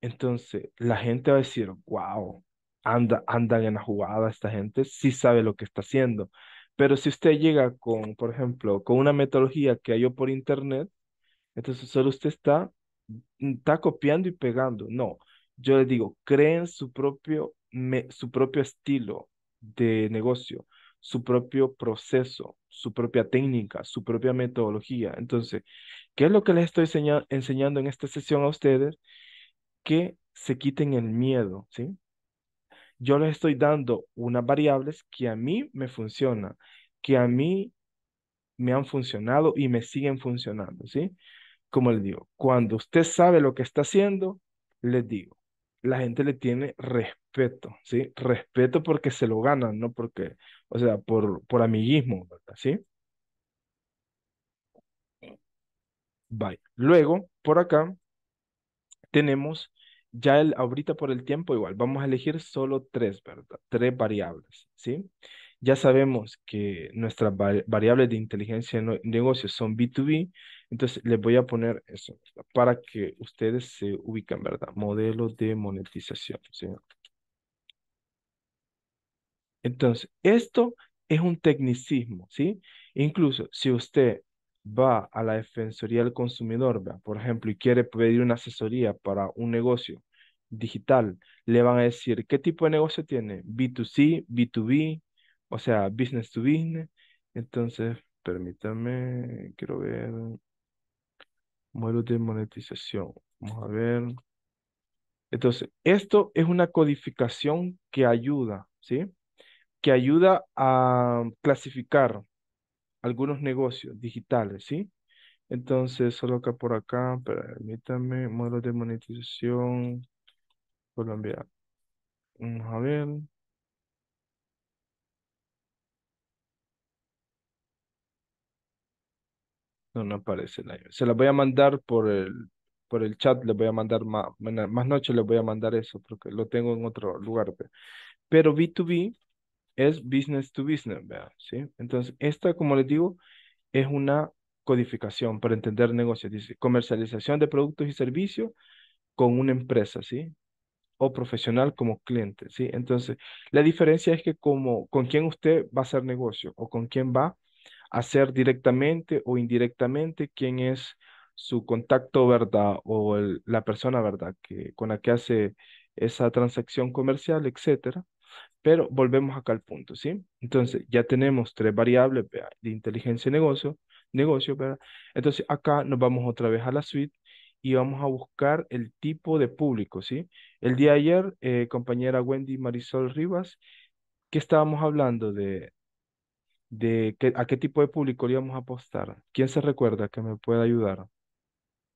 entonces la gente va a decir, wow, anda, andan en la jugada esta gente, sí sabe lo que está haciendo. Pero si usted llega con, por ejemplo, con una metodología que halló por internet, entonces solo usted está, mm, está copiando y pegando. No, yo les digo, creen su propio, me, su propio estilo de negocio, su propio proceso, su propia técnica, su propia metodología. Entonces, ¿qué es lo que les estoy enseñando en esta sesión a ustedes? Que se quiten el miedo, ¿sí? yo les estoy dando unas variables que a mí me funcionan, que a mí me han funcionado y me siguen funcionando, ¿sí? Como les digo, cuando usted sabe lo que está haciendo, les digo, la gente le tiene respeto, ¿sí? Respeto porque se lo ganan, ¿no? Porque, o sea, por, por amiguismo, ¿verdad? ¿Sí? Bye. Luego, por acá, tenemos ya el, ahorita por el tiempo igual, vamos a elegir solo tres, ¿verdad? Tres variables, ¿sí? Ya sabemos que nuestras variables de inteligencia de negocios son B2B, entonces les voy a poner eso para que ustedes se ubiquen, ¿verdad? Modelo de monetización, ¿sí? Entonces, esto es un tecnicismo, ¿sí? Incluso si usted va a la Defensoría del Consumidor, por ejemplo, y quiere pedir una asesoría para un negocio digital, le van a decir qué tipo de negocio tiene, B2C, B2B, o sea, business to business. Entonces, permítame, quiero ver modelos de monetización. Vamos a ver. Entonces, esto es una codificación que ayuda, ¿sí? Que ayuda a clasificar algunos negocios digitales, ¿sí? Entonces, solo acá por acá, permítanme, modelo de monetización Colombia. Vamos No, no aparece nadie, Se la voy a mandar por el, por el chat, les voy a mandar más, más noche les voy a mandar eso, porque lo tengo en otro lugar. Pero B2B es business to business, ¿verdad? ¿Sí? Entonces, esta, como les digo, es una codificación para entender negocio. Dice, comercialización de productos y servicios con una empresa, ¿sí? O profesional como cliente, ¿sí? Entonces, la diferencia es que como, con quién usted va a hacer negocio o con quién va a hacer directamente o indirectamente, quién es su contacto, ¿verdad? O la persona, ¿verdad? Que, con la que hace esa transacción comercial, etcétera. Pero volvemos acá al punto, ¿sí? Entonces, ya tenemos tres variables de inteligencia y negocio, negocio, ¿verdad? Entonces, acá nos vamos otra vez a la suite y vamos a buscar el tipo de público, ¿sí? El día de ayer, eh, compañera Wendy Marisol Rivas, ¿qué estábamos hablando de, de qué, a qué tipo de público le íbamos a apostar. ¿Quién se recuerda que me puede ayudar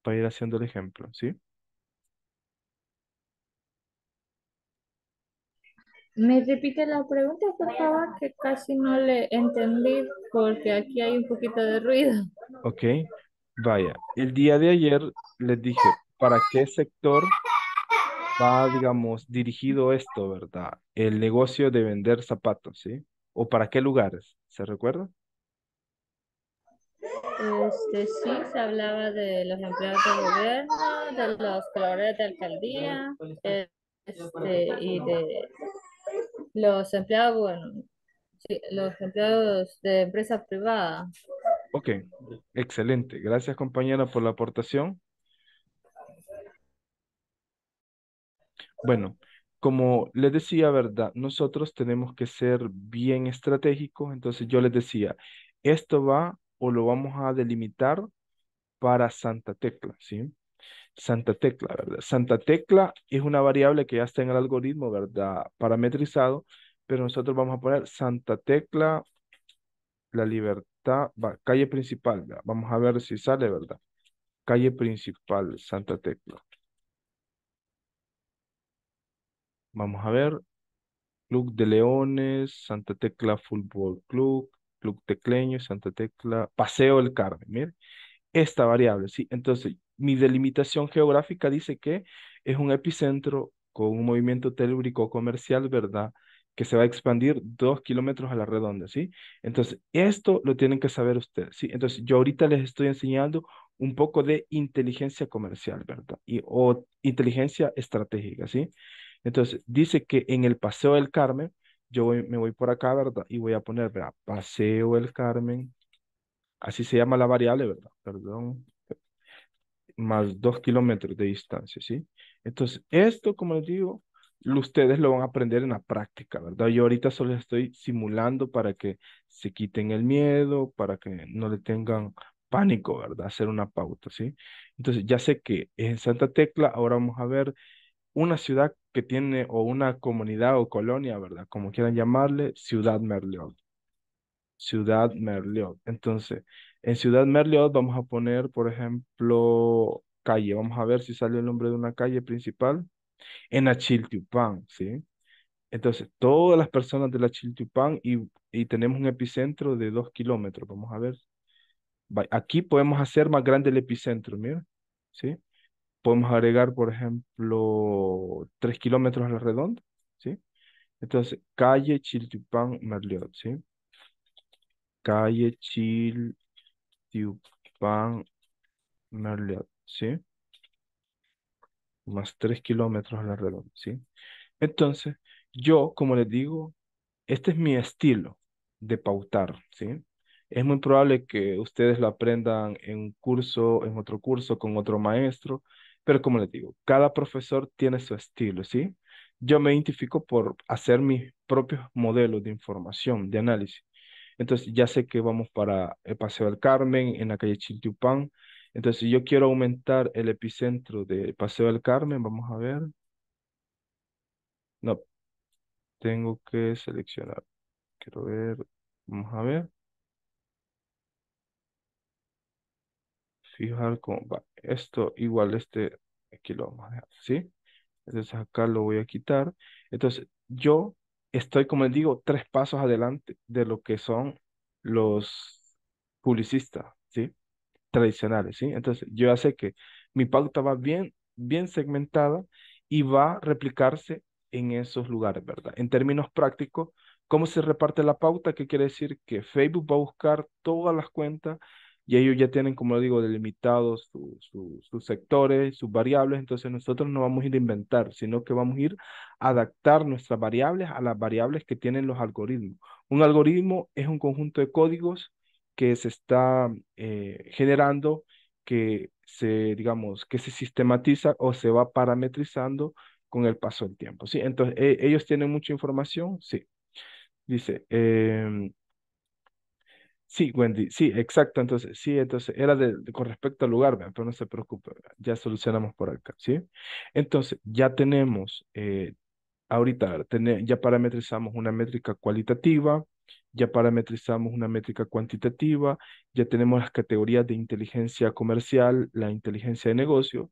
para ir haciendo el ejemplo, ¿sí?
¿Me repite la pregunta, por favor? Que casi no le entendí porque aquí hay un poquito de ruido.
Ok, vaya. El día de ayer les dije, ¿para qué sector va, digamos, dirigido esto, verdad? El negocio de vender zapatos, ¿sí? ¿O para qué lugares? ¿Se recuerda?
Este, sí, se hablaba de los empleados del gobierno, de los colores de alcaldía, pues,
este, y de
los empleados, bueno, sí, los empleados de empresas privadas.
Ok, excelente. Gracias compañera por la aportación. Bueno, como les decía, ¿verdad? Nosotros tenemos que ser bien estratégicos. Entonces yo les decía, esto va o lo vamos a delimitar para Santa Tecla, ¿sí? Santa Tecla, ¿verdad? Santa Tecla es una variable que ya está en el algoritmo, ¿verdad? Parametrizado, pero nosotros vamos a poner Santa Tecla, la libertad, calle principal, Vamos a ver si sale, ¿verdad? Calle principal, Santa Tecla. Vamos a ver. Club de Leones, Santa Tecla Fútbol Club, Club Tecleño, Santa Tecla, Paseo del Carmen, esta variable, ¿sí? Entonces, mi delimitación geográfica dice que es un epicentro con un movimiento telúrico comercial, ¿verdad? Que se va a expandir dos kilómetros a la redonda, ¿sí? Entonces, esto lo tienen que saber ustedes, ¿sí? Entonces, yo ahorita les estoy enseñando un poco de inteligencia comercial, ¿verdad? Y, o inteligencia estratégica, ¿sí? Entonces, dice que en el Paseo del Carmen, yo me voy por acá, ¿verdad? Y voy a poner, ¿verdad? Paseo del Carmen, así se llama la variable, ¿verdad? Perdón, más dos kilómetros de distancia, ¿sí? Entonces, esto, como les digo, ustedes lo van a aprender en la práctica, ¿verdad? Yo ahorita solo estoy simulando para que se quiten el miedo, para que no le tengan pánico, ¿verdad? Hacer una pauta, ¿sí? Entonces, ya sé que en Santa Tecla, ahora vamos a ver una ciudad que tiene, o una comunidad o colonia, ¿verdad? Como quieran llamarle, Ciudad Merleón. Ciudad Merleón. Entonces, en Ciudad Merliot vamos a poner, por ejemplo, calle. Vamos a ver si sale el nombre de una calle principal. En Achiltiupán, ¿sí? Entonces, todas las personas de la y, y, tenemos un epicentro de dos kilómetros. Vamos a ver. Aquí podemos hacer más grande el epicentro, mira. ¿Sí? Podemos agregar, por ejemplo, tres kilómetros a la redonda, ¿sí? Entonces, calle Chiltiupán, Merliot, ¿sí? Calle Chil Van ¿sí? Más 3 kilómetros alrededor, ¿sí? Entonces, yo, como les digo, este es mi estilo de pautar, ¿sí? Es muy probable que ustedes lo aprendan en un curso, en otro curso, con otro maestro, pero como les digo, cada profesor tiene su estilo, ¿sí? Yo me identifico por hacer mis propios modelos de información, de análisis. Entonces ya sé que vamos para el Paseo del Carmen, en la calle Chiltiupán. Entonces, si yo quiero aumentar el epicentro de Paseo del Carmen, vamos a ver. No, tengo que seleccionar. Quiero ver, vamos a ver. Fijar cómo va. Esto igual, este, aquí lo vamos a dejar, ¿sí? Entonces acá lo voy a quitar. Entonces, yo estoy, como les digo, tres pasos adelante de lo que son los publicistas, ¿sí? Tradicionales, ¿sí? Entonces, yo ya sé que mi pauta va bien, bien segmentada y va a replicarse en esos lugares, ¿verdad? En términos prácticos, ¿cómo se reparte la pauta? ¿Qué quiere decir? Que Facebook va a buscar todas las cuentas y ellos ya tienen, como digo, delimitados sus sectores, sus variables, entonces nosotros no vamos a ir a inventar, sino que vamos a ir a adaptar nuestras variables a las variables que tienen los algoritmos. Un algoritmo es un conjunto de códigos que se está eh, generando, que se, digamos, que se sistematiza o se va parametrizando con el paso del tiempo, ¿sí? Entonces, e, ¿ellos tienen mucha información? Sí. Dice, em, Sí, Wendy, sí, exacto. Entonces, sí, entonces era de, con respecto al lugar, pero no se preocupe, ya solucionamos por acá, ¿sí? Entonces, ya tenemos, eh, ahorita ya parametrizamos una métrica cualitativa, ya parametrizamos una métrica cuantitativa, ya tenemos las categorías de inteligencia comercial, la inteligencia de negocio,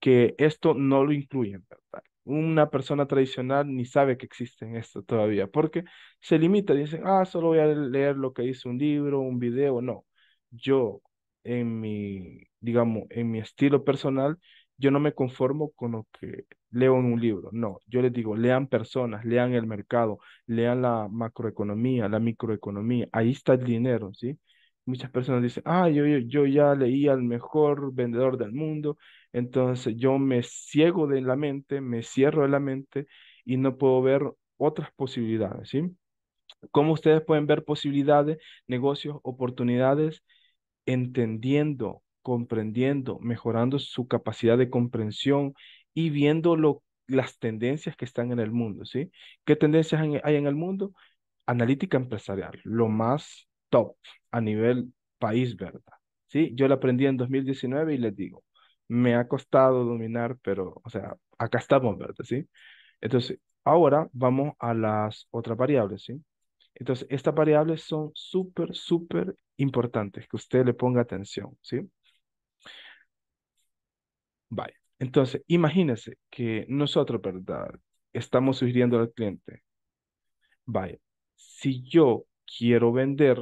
que esto no lo incluyen, ¿verdad? una persona tradicional ni sabe que existen esto todavía, porque se limita, dicen, ah, solo voy a leer lo que dice un libro, un video, no. Yo, en mi, digamos, en mi estilo personal, yo no me conformo con lo que leo en un libro, no. Yo les digo, lean personas, lean el mercado, lean la macroeconomía, la microeconomía, ahí está el dinero, ¿sí? Muchas personas dicen, ah, yo, yo, yo ya leí al mejor vendedor del mundo, entonces yo me ciego de la mente, me cierro de la mente y no puedo ver otras posibilidades, ¿sí? ¿Cómo ustedes pueden ver posibilidades, negocios, oportunidades? Entendiendo, comprendiendo, mejorando su capacidad de comprensión y viendo las tendencias que están en el mundo, ¿sí? ¿Qué tendencias hay en el mundo? Analítica empresarial, lo más top a nivel país, ¿verdad? ¿Sí? Yo la aprendí en 2019 y les digo, me ha costado dominar, pero, o sea, acá estamos, ¿verdad? ¿Sí? Entonces, ahora vamos a las otras variables, ¿sí? Entonces, estas variables son súper, súper importantes, que usted le ponga atención, ¿sí? Vaya. Entonces, imagínese que nosotros, ¿verdad? Estamos sugiriendo al cliente, vaya, si yo quiero vender,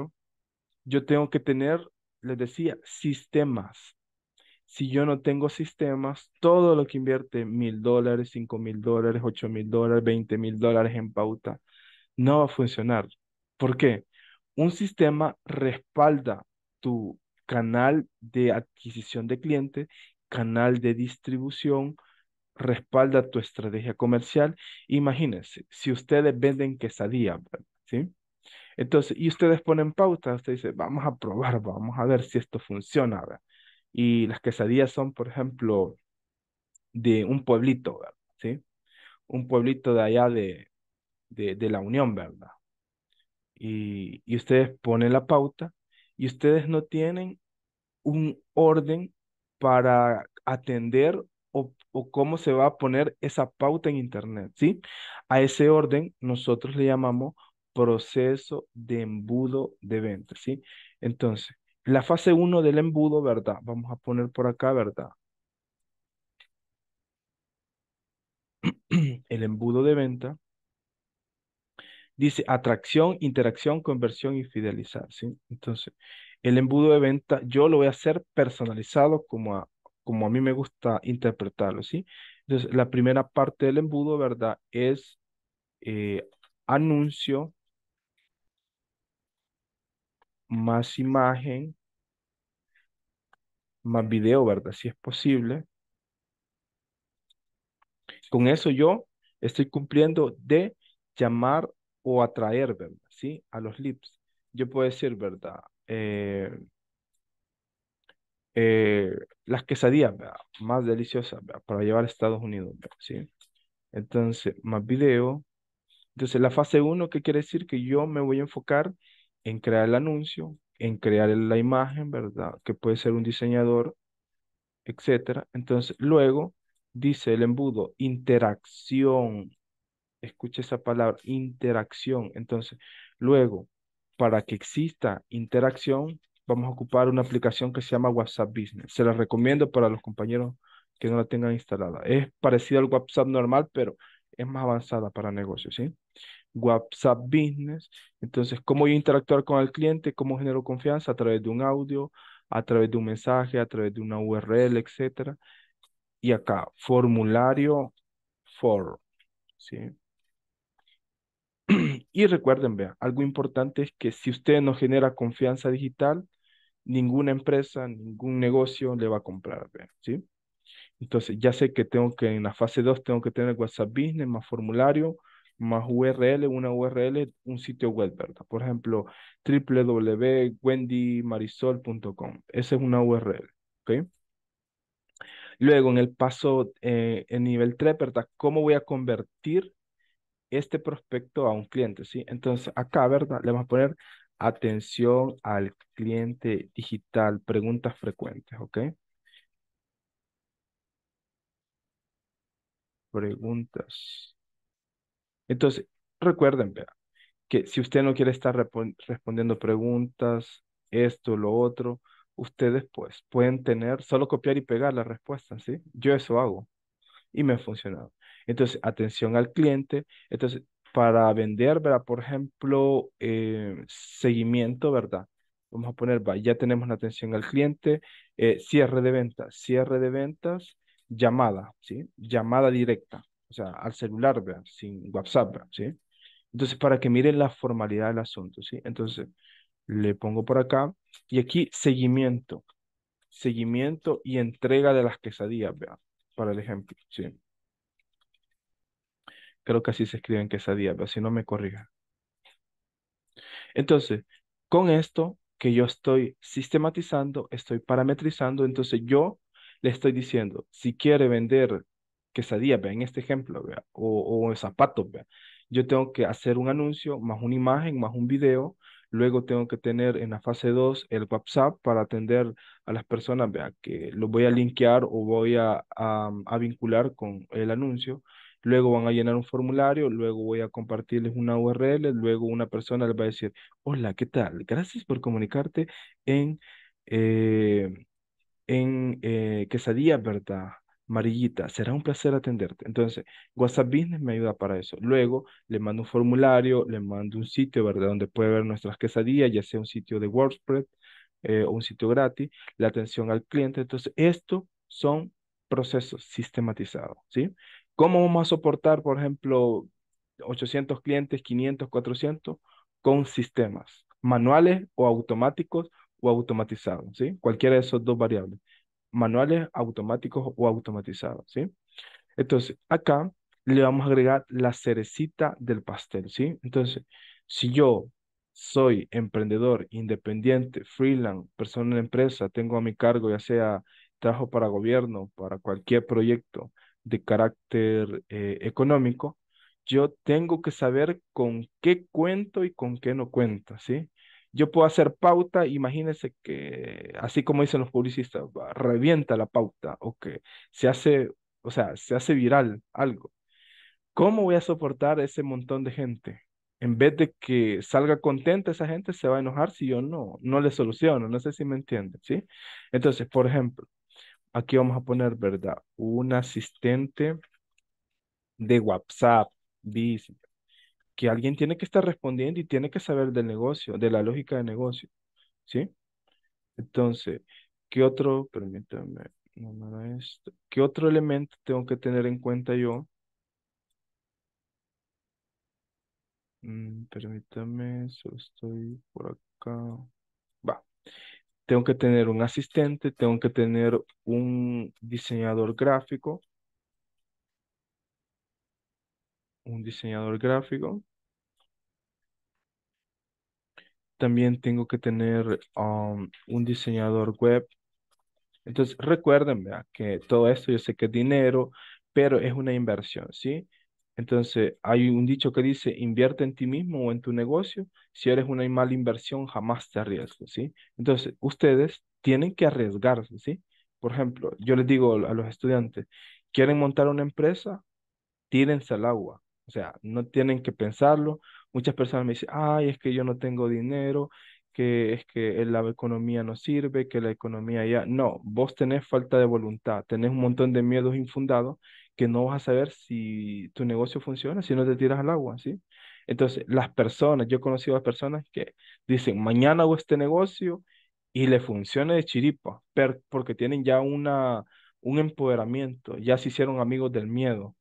yo tengo que tener, les decía, sistemas, si yo no tengo sistemas, todo lo que invierte mil dólares, cinco mil dólares, ocho mil dólares, veinte mil dólares en pauta, no va a funcionar. ¿Por qué? Un sistema respalda tu canal de adquisición de clientes, canal de distribución, respalda tu estrategia comercial. Imagínense, si ustedes venden quesadillas, ¿sí? Entonces, y ustedes ponen pauta, usted dice, vamos a probar, vamos a ver si esto funciona, y las quesadillas son, por ejemplo, de un pueblito, ¿verdad? ¿sí? Un pueblito de allá de, de, de la Unión, ¿verdad? Y, y, ustedes ponen la pauta y ustedes no tienen un orden para atender o, o cómo se va a poner esa pauta en Internet, ¿sí? A ese orden nosotros le llamamos proceso de embudo de venta, ¿sí? Entonces, la fase 1 del embudo, ¿verdad? Vamos a poner por acá, ¿verdad? El embudo de venta. Dice atracción, interacción, conversión y fidelizar, ¿sí? Entonces, el embudo de venta yo lo voy a hacer personalizado como a, como a mí me gusta interpretarlo, ¿sí? Entonces, la primera parte del embudo, ¿verdad? Es eh, anuncio, más imagen, más video, ¿verdad? Si es posible. Con eso yo estoy cumpliendo de llamar o atraer, ¿verdad? ¿Sí? A los lips. Yo puedo decir, ¿verdad? Eh, eh, las quesadillas, ¿verdad? Más deliciosas, ¿verdad? Para llevar a Estados Unidos, ¿verdad? ¿Sí? Entonces, más video. Entonces, la fase 1, ¿qué quiere decir? Que yo me voy a enfocar en crear el anuncio, en crear la imagen, ¿verdad? Que puede ser un diseñador, etcétera. Entonces, luego dice el embudo, interacción. Escuche esa palabra, interacción. Entonces, luego, para que exista interacción, vamos a ocupar una aplicación que se llama WhatsApp Business. Se la recomiendo para los compañeros que no la tengan instalada. Es parecido al WhatsApp normal, pero es más avanzada para negocios, ¿sí? WhatsApp Business. Entonces, cómo yo interactuar con el cliente, cómo genero confianza a través de un audio, a través de un mensaje, a través de una URL, etc. Y acá, formulario for, Y recuerden, vean, algo importante es que si usted no genera confianza digital, ninguna empresa, ningún negocio le va a comprar, ¿sí? Entonces, ya sé que tengo que en la fase 2 tengo que tener WhatsApp Business más formulario, más URL, una URL, un sitio web, ¿verdad? Por ejemplo, www.wendymarisol.com. Esa es una URL, ¿ok? Luego, en el paso, eh, en nivel 3, ¿verdad? ¿Cómo voy a convertir este prospecto a un cliente, ¿sí? Entonces, acá, ¿verdad? Le vamos a poner atención al cliente digital, preguntas frecuentes, ¿ok? Preguntas entonces, recuerden, verdad, que si usted no quiere estar respondiendo preguntas, esto, lo otro, ustedes pues pueden tener, solo copiar y pegar la respuesta, ¿sí? Yo eso hago y me ha funcionado. Entonces, atención al cliente. Entonces, para vender, ¿verdad? Por ejemplo, eh, seguimiento, ¿verdad? Vamos a poner, ya tenemos la atención al cliente, eh, cierre de ventas, cierre de ventas, llamada, ¿sí? Llamada directa o sea, al celular, ¿Vean? sin WhatsApp, ¿sí? Entonces, para que miren la formalidad del asunto, ¿sí? Entonces, le pongo por acá y aquí seguimiento, seguimiento y entrega de las quesadillas, ¿Vean? Para el ejemplo, ¿sí? Creo que así se en quesadillas, ¿Vean? Si no me corrija. Entonces, con esto que yo estoy sistematizando, estoy parametrizando, entonces yo le estoy diciendo, si quiere vender quesadilla, ¿vea? en este ejemplo, o, o zapatos, ¿vea? yo tengo que hacer un anuncio, más una imagen, más un video, luego tengo que tener en la fase 2 el WhatsApp para atender a las personas, ¿vea? que los voy a linkear o voy a, vincular con el anuncio, luego van a llenar un formulario, luego voy a compartirles una URL, luego una persona les va a decir, hola, ¿qué tal? Gracias por comunicarte en, eh, en eh, Quesadilla, ¿verdad? Marillita, será un placer atenderte. Entonces, WhatsApp Business me ayuda para eso. Luego, le mando un formulario, le mando un sitio, ¿verdad? Donde puede ver nuestras quesadillas, ya sea un sitio de WordPress eh, o un sitio gratis, la atención al cliente. Entonces, esto son procesos sistematizados, ¿sí? ¿Cómo vamos a soportar, por ejemplo, 800 clientes, 500, 400? Con sistemas manuales o automáticos o automatizados, ¿sí? Cualquiera de esos dos variables manuales, automáticos o automatizados, ¿sí? Entonces, acá le vamos a agregar la cerecita del pastel, ¿sí? Entonces, si yo soy emprendedor, independiente, freelance, persona en empresa, tengo a mi cargo ya sea trabajo para gobierno, para cualquier proyecto de carácter eh, económico, yo tengo que saber con qué cuento y con qué no cuento, ¿sí? yo puedo hacer pauta, imagínense que, así como dicen los publicistas, revienta la pauta o que se hace, o sea, se hace viral algo. ¿Cómo voy a soportar ese montón de gente? En vez de que salga contenta esa gente, se va a enojar si yo no, no le soluciono. No sé si me entienden, ¿sí? Entonces, por ejemplo, aquí vamos a poner, ¿verdad? Un asistente de WhatsApp, dice que alguien tiene que estar respondiendo y tiene que saber del negocio, de la lógica de negocio, ¿sí? Entonces, ¿qué otro, esto? qué otro elemento tengo que tener en cuenta yo? Mm, permítame, estoy por acá. Va. Tengo que tener un asistente, tengo que tener un diseñador gráfico, un diseñador gráfico. También tengo que tener um, un diseñador web. Entonces, recuerden que todo esto yo sé que es dinero, pero es una inversión, ¿sí? Entonces, hay un dicho que dice, invierte en ti mismo o en tu negocio. Si eres una mala inversión, jamás te arriesgas, ¿sí? Entonces, ustedes tienen que arriesgarse, ¿sí? Por ejemplo, yo les digo a los estudiantes, ¿quieren montar una empresa? Tírense al agua. O sea, no tienen que pensarlo. Muchas personas me dicen, ay, es que yo no tengo dinero, que es que la economía no sirve, que la economía ya... No, vos tenés falta de voluntad, tenés un montón de miedos infundados que no vas a saber si tu negocio funciona, si no te tiras al agua, ¿sí? Entonces, las personas, yo he conocido a personas que dicen, mañana hago este negocio y le funciona de chiripa, porque tienen ya una, un empoderamiento, ya se hicieron amigos del miedo,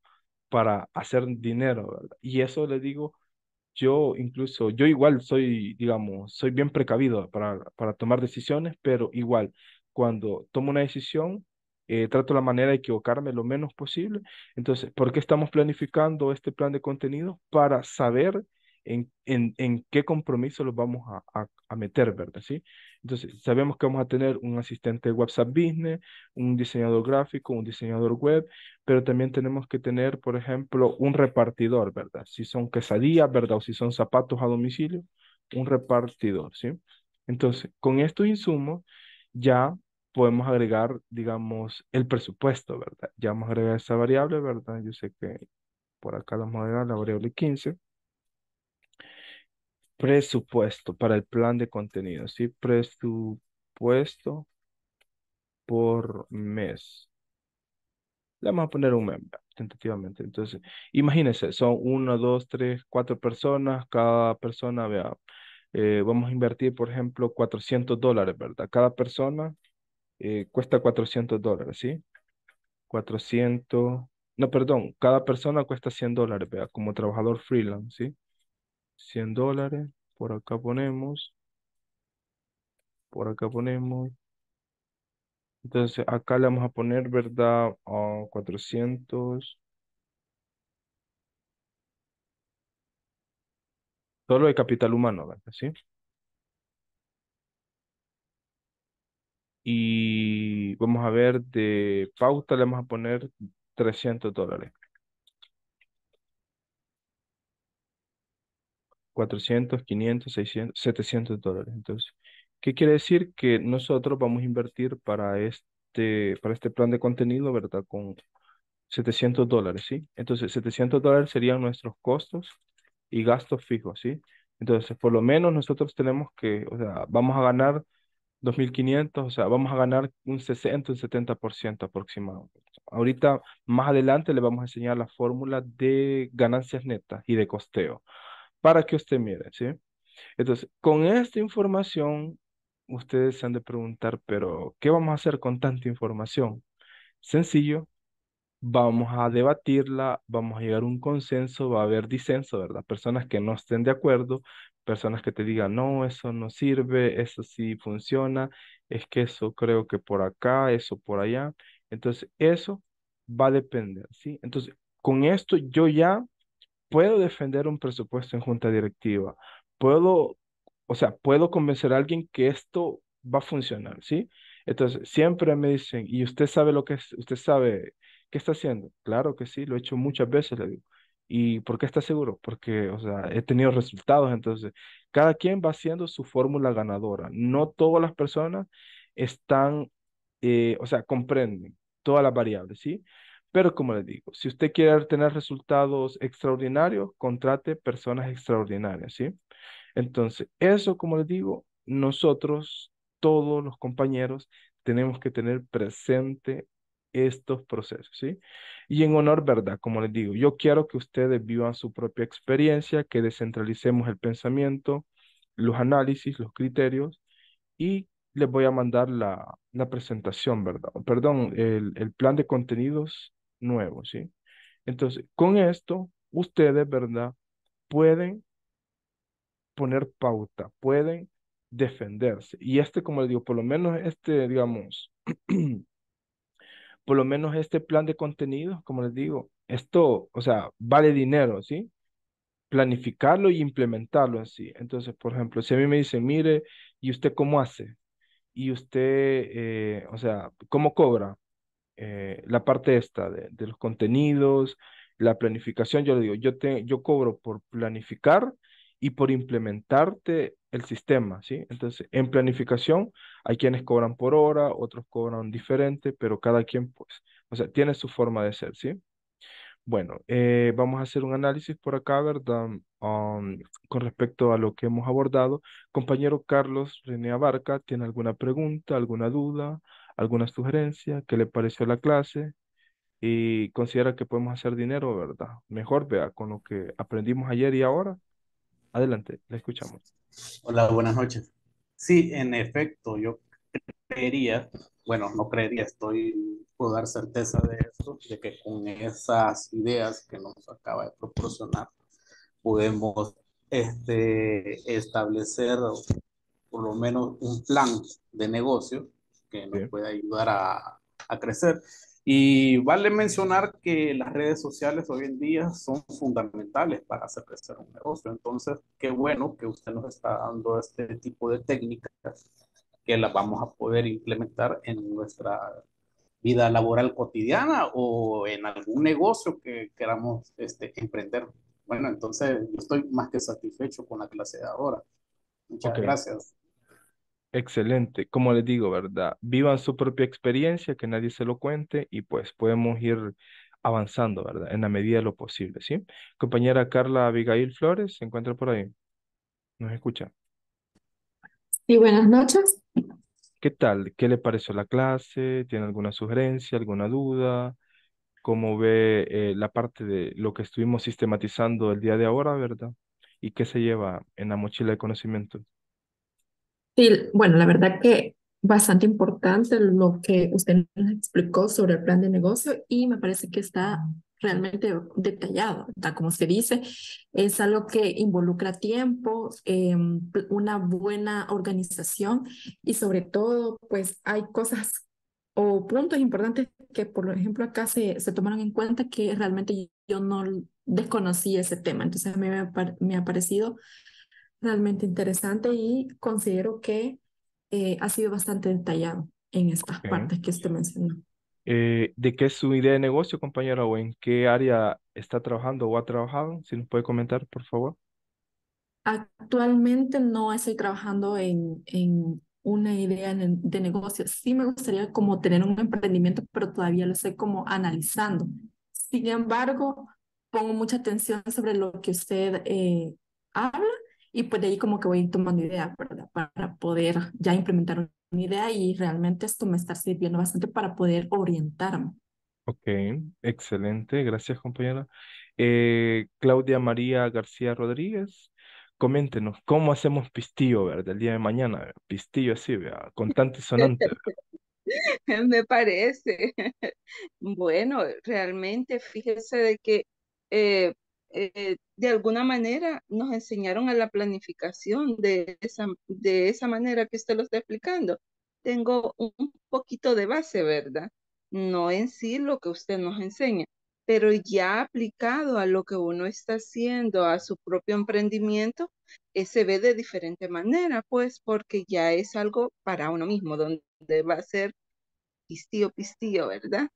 para hacer dinero, Y eso le digo, yo incluso, yo igual soy, digamos, soy bien precavido para, para tomar decisiones, pero igual, cuando tomo una decisión, eh, trato la manera de equivocarme lo menos posible. Entonces, ¿por qué estamos planificando este plan de contenido? Para saber en, en, qué compromiso los vamos a, meter, ¿verdad? ¿Sí? Entonces, sabemos que vamos a tener un asistente de WhatsApp Business, un diseñador gráfico, un diseñador web, pero también tenemos que tener, por ejemplo, un repartidor, ¿verdad? Si son quesadillas, ¿verdad? O si son zapatos a domicilio, un repartidor, ¿sí? Entonces, con estos insumos ya podemos agregar, digamos, el presupuesto, ¿verdad? Ya vamos a agregar esa variable, ¿verdad? Yo sé que por acá vamos a agregar la variable 15 presupuesto para el plan de contenido, ¿sí? Presupuesto por mes. Le vamos a poner un mes, tentativamente. Entonces, imagínense, son una, dos, tres, cuatro personas, cada persona, vea, eh, vamos a invertir, por ejemplo, 400 dólares, ¿verdad? Cada persona eh, cuesta 400 dólares, ¿sí? 400, no, perdón, cada persona cuesta 100 dólares, vea, como trabajador freelance, ¿sí? 100 dólares. Por acá ponemos. Por acá ponemos. Entonces acá le vamos a poner, ¿verdad? a ah, 400. Solo de capital humano, ¿verdad? ¿Sí? Y vamos a ver, de pauta le vamos a poner 300 dólares. 400, 500, 600, 700 dólares. Entonces, ¿qué quiere decir? Que nosotros vamos a invertir para este, para este plan de contenido, ¿verdad? Con 700 dólares, ¿sí? Entonces, 700 dólares serían nuestros costos y gastos fijos, ¿sí? Entonces, por lo menos nosotros tenemos que, o sea, vamos a ganar 2.500, o sea, vamos a ganar un 60, un 70% aproximado. Ahorita, más adelante, le vamos a enseñar la fórmula de ganancias netas y de costeo para que usted mire, ¿sí? Entonces, con esta información, ustedes se han de preguntar, pero ¿qué vamos a hacer con tanta información? Sencillo, vamos a debatirla, vamos a llegar a un consenso, va a haber disenso, ¿verdad? Personas que no estén de acuerdo, personas que te digan, no, eso no sirve, eso sí funciona, es que eso creo que por acá, eso por allá. Entonces, eso va a depender, ¿sí? Entonces, con esto yo ya puedo defender un presupuesto en junta directiva, puedo, o sea, puedo convencer a alguien que esto va a funcionar, ¿sí? Entonces, siempre me dicen, ¿y usted sabe lo que es, usted sabe qué está haciendo? Claro que sí, lo he hecho muchas veces, le digo. ¿Y por qué está seguro? Porque, o sea, he tenido resultados, entonces, cada quien va haciendo su fórmula ganadora. No todas las personas están, eh, o sea, comprenden todas las variables, ¿sí? Pero como les digo, si usted quiere tener resultados extraordinarios, contrate personas extraordinarias, ¿sí? Entonces, eso, como les digo, nosotros, todos los compañeros, tenemos que tener presente estos procesos, ¿sí? Y en honor, ¿verdad? Como les digo, yo quiero que ustedes vivan su propia experiencia, que descentralicemos el pensamiento, los análisis, los criterios, y les voy a mandar la, la presentación, ¿verdad? Perdón, el, el plan de contenidos nuevo, ¿sí? Entonces, con esto, ustedes, ¿verdad? Pueden poner pauta, pueden defenderse. Y este, como les digo, por lo menos este, digamos, por lo menos este plan de contenido, como les digo, esto, o sea, vale dinero, ¿sí? Planificarlo y implementarlo así. Entonces, por ejemplo, si a mí me dicen, mire, ¿y usted cómo hace? ¿Y usted, eh, o sea, cómo cobra? Eh, la parte esta de, los contenidos, la planificación, yo le digo, yo, te, yo cobro por planificar y por implementarte el sistema, ¿sí? Entonces, en planificación hay quienes cobran por hora, otros cobran diferente, pero cada quien, pues, o sea, tiene su forma de ser, ¿sí? Bueno, eh, vamos a hacer un análisis por acá, ¿verdad? Um, con respecto a lo que hemos abordado. Compañero Carlos René Abarca, ¿tiene alguna pregunta, alguna duda? alguna sugerencia, qué le pareció la clase y considera que podemos hacer dinero, ¿verdad? Mejor, vea, con lo que aprendimos ayer y ahora. Adelante, le escuchamos. Hola, buenas noches.
Sí, en efecto, yo creería, bueno, no creería, estoy, puedo dar certeza de eso, de que con esas ideas que nos acaba de proporcionar, podemos este, establecer por lo menos un plan de negocio que nos puede ayudar a, a crecer. Y vale mencionar que las redes sociales hoy en día son fundamentales para hacer crecer un negocio. Entonces, qué bueno que usted nos está dando este tipo de técnicas que las vamos a poder implementar en nuestra vida laboral cotidiana o en algún negocio que queramos este, emprender. Bueno, entonces yo estoy más que satisfecho con la clase de ahora. Muchas gracias.
Excelente. Como les digo, ¿verdad? Vivan su propia experiencia, que nadie se lo cuente y pues podemos ir avanzando, ¿verdad? En la medida de lo posible, ¿sí? Compañera Carla Abigail Flores, ¿se encuentra por ahí? ¿Nos escucha?
Sí, buenas noches.
¿Qué tal? ¿Qué le pareció la clase? ¿Tiene alguna sugerencia, alguna duda? ¿Cómo ve eh, la parte de lo que estuvimos sistematizando el día de ahora, verdad? ¿Y qué se lleva en la mochila de conocimiento?
Sí, bueno, la verdad que bastante importante lo que usted nos explicó sobre el plan de negocio y me parece que está realmente detallado, está como se dice, es algo que involucra tiempo, em, una buena organización y sobre todo, pues hay cosas o puntos importantes que, por ejemplo, acá se, se tomaron en cuenta que realmente yo no desconocí ese tema, entonces a mí me, me ha parecido realmente interesante y considero que eh, ha sido bastante detallado en estas partes que usted mencionó.
Eh, ¿De qué es su idea de negocio, compañera, o en qué área está trabajando o ha trabajado? Si nos puede comentar, por favor.
Actualmente no estoy trabajando en, en una idea de negocio. Sí me gustaría como tener un emprendimiento, pero todavía lo estoy como analizando. Sin embargo, pongo mucha atención sobre lo que usted eh, habla y pues de ahí como que voy tomando ideas, ¿verdad? Para poder ya implementar una idea y realmente esto me está sirviendo bastante para poder orientarme.
Ok, excelente. Gracias, compañera. Eh, Claudia María García Rodríguez, coméntenos, ¿cómo hacemos pistillo, ¿verdad? El día de mañana, pistillo así, vea, con y sonante.
Me parece. Bueno, realmente, fíjese de que eh, eh, de alguna manera nos enseñaron a la planificación de esa, de esa manera que usted lo está explicando. Tengo un poquito de base, ¿verdad? No en sí lo que usted nos enseña, pero ya aplicado a lo que uno está haciendo, a su propio emprendimiento, eh, se ve de diferente manera, pues porque ya es algo para uno mismo, donde va a ser pistillo, pistillo, ¿verdad?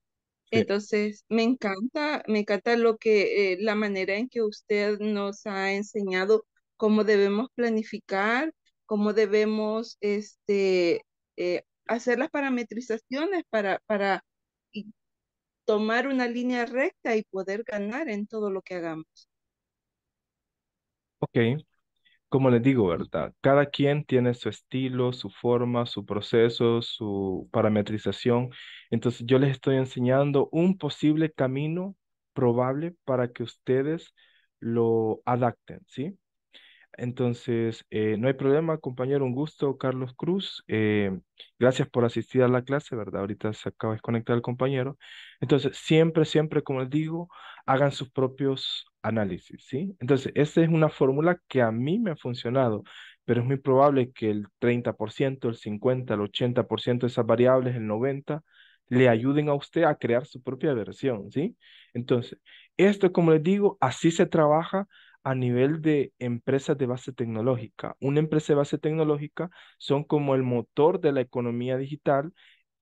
Entonces, me encanta, me encanta lo que, eh, la manera en que usted nos ha enseñado cómo debemos planificar, cómo debemos este, eh, hacer las parametrizaciones para, para tomar una línea recta y poder ganar en todo lo que hagamos.
Ok, como les digo, ¿verdad? Cada quien tiene su estilo, su forma, su proceso, su parametrización. Entonces yo les estoy enseñando un posible camino probable para que ustedes lo adapten, ¿sí? Entonces, eh, no hay problema, compañero, un gusto, Carlos Cruz. Eh, gracias por asistir a la clase, ¿verdad? Ahorita se acaba de conectar el compañero. Entonces, siempre, siempre, como les digo, hagan sus propios análisis, ¿sí? Entonces, esa es una fórmula que a mí me ha funcionado, pero es muy probable que el 30%, el 50%, el 80% de esas variables, el 90%, le ayuden a usted a crear su propia versión, ¿sí? Entonces, esto, como les digo, así se trabaja a nivel de empresas de base tecnológica. Una empresa de base tecnológica son como el motor de la economía digital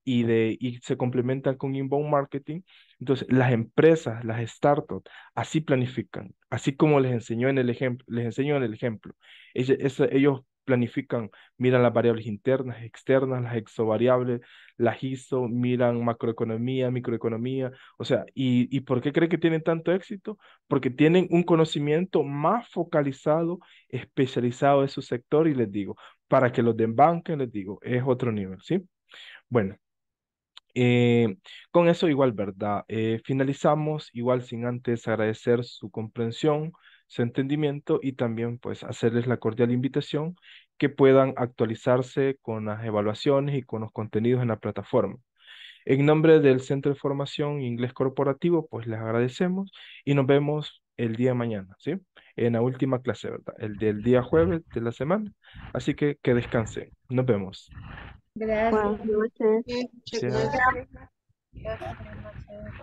y, de, y se complementan con inbound marketing entonces, las empresas, las startups, así planifican, así como les enseñó en el ejemplo, les enseño en el ejemplo. ellos planifican, miran las variables internas, externas, las exovariables, las ISO, miran macroeconomía, microeconomía, o sea, ¿y, por qué creen que tienen tanto éxito? Porque tienen un conocimiento más focalizado, especializado de su sector y les digo, para que los banca les digo, es otro nivel, ¿sí? Bueno, eh, con eso igual, ¿verdad? Eh, finalizamos igual sin antes agradecer su comprensión, su entendimiento y también pues hacerles la cordial invitación que puedan actualizarse con las evaluaciones y con los contenidos en la plataforma. En nombre del Centro de Formación Inglés Corporativo, pues les agradecemos y nos vemos el día de mañana, ¿sí? En la última clase, ¿verdad? El del día jueves de la semana. Así que que descansen. Nos vemos.
Gracias. Buenas noches.
Gracias.
Gracias.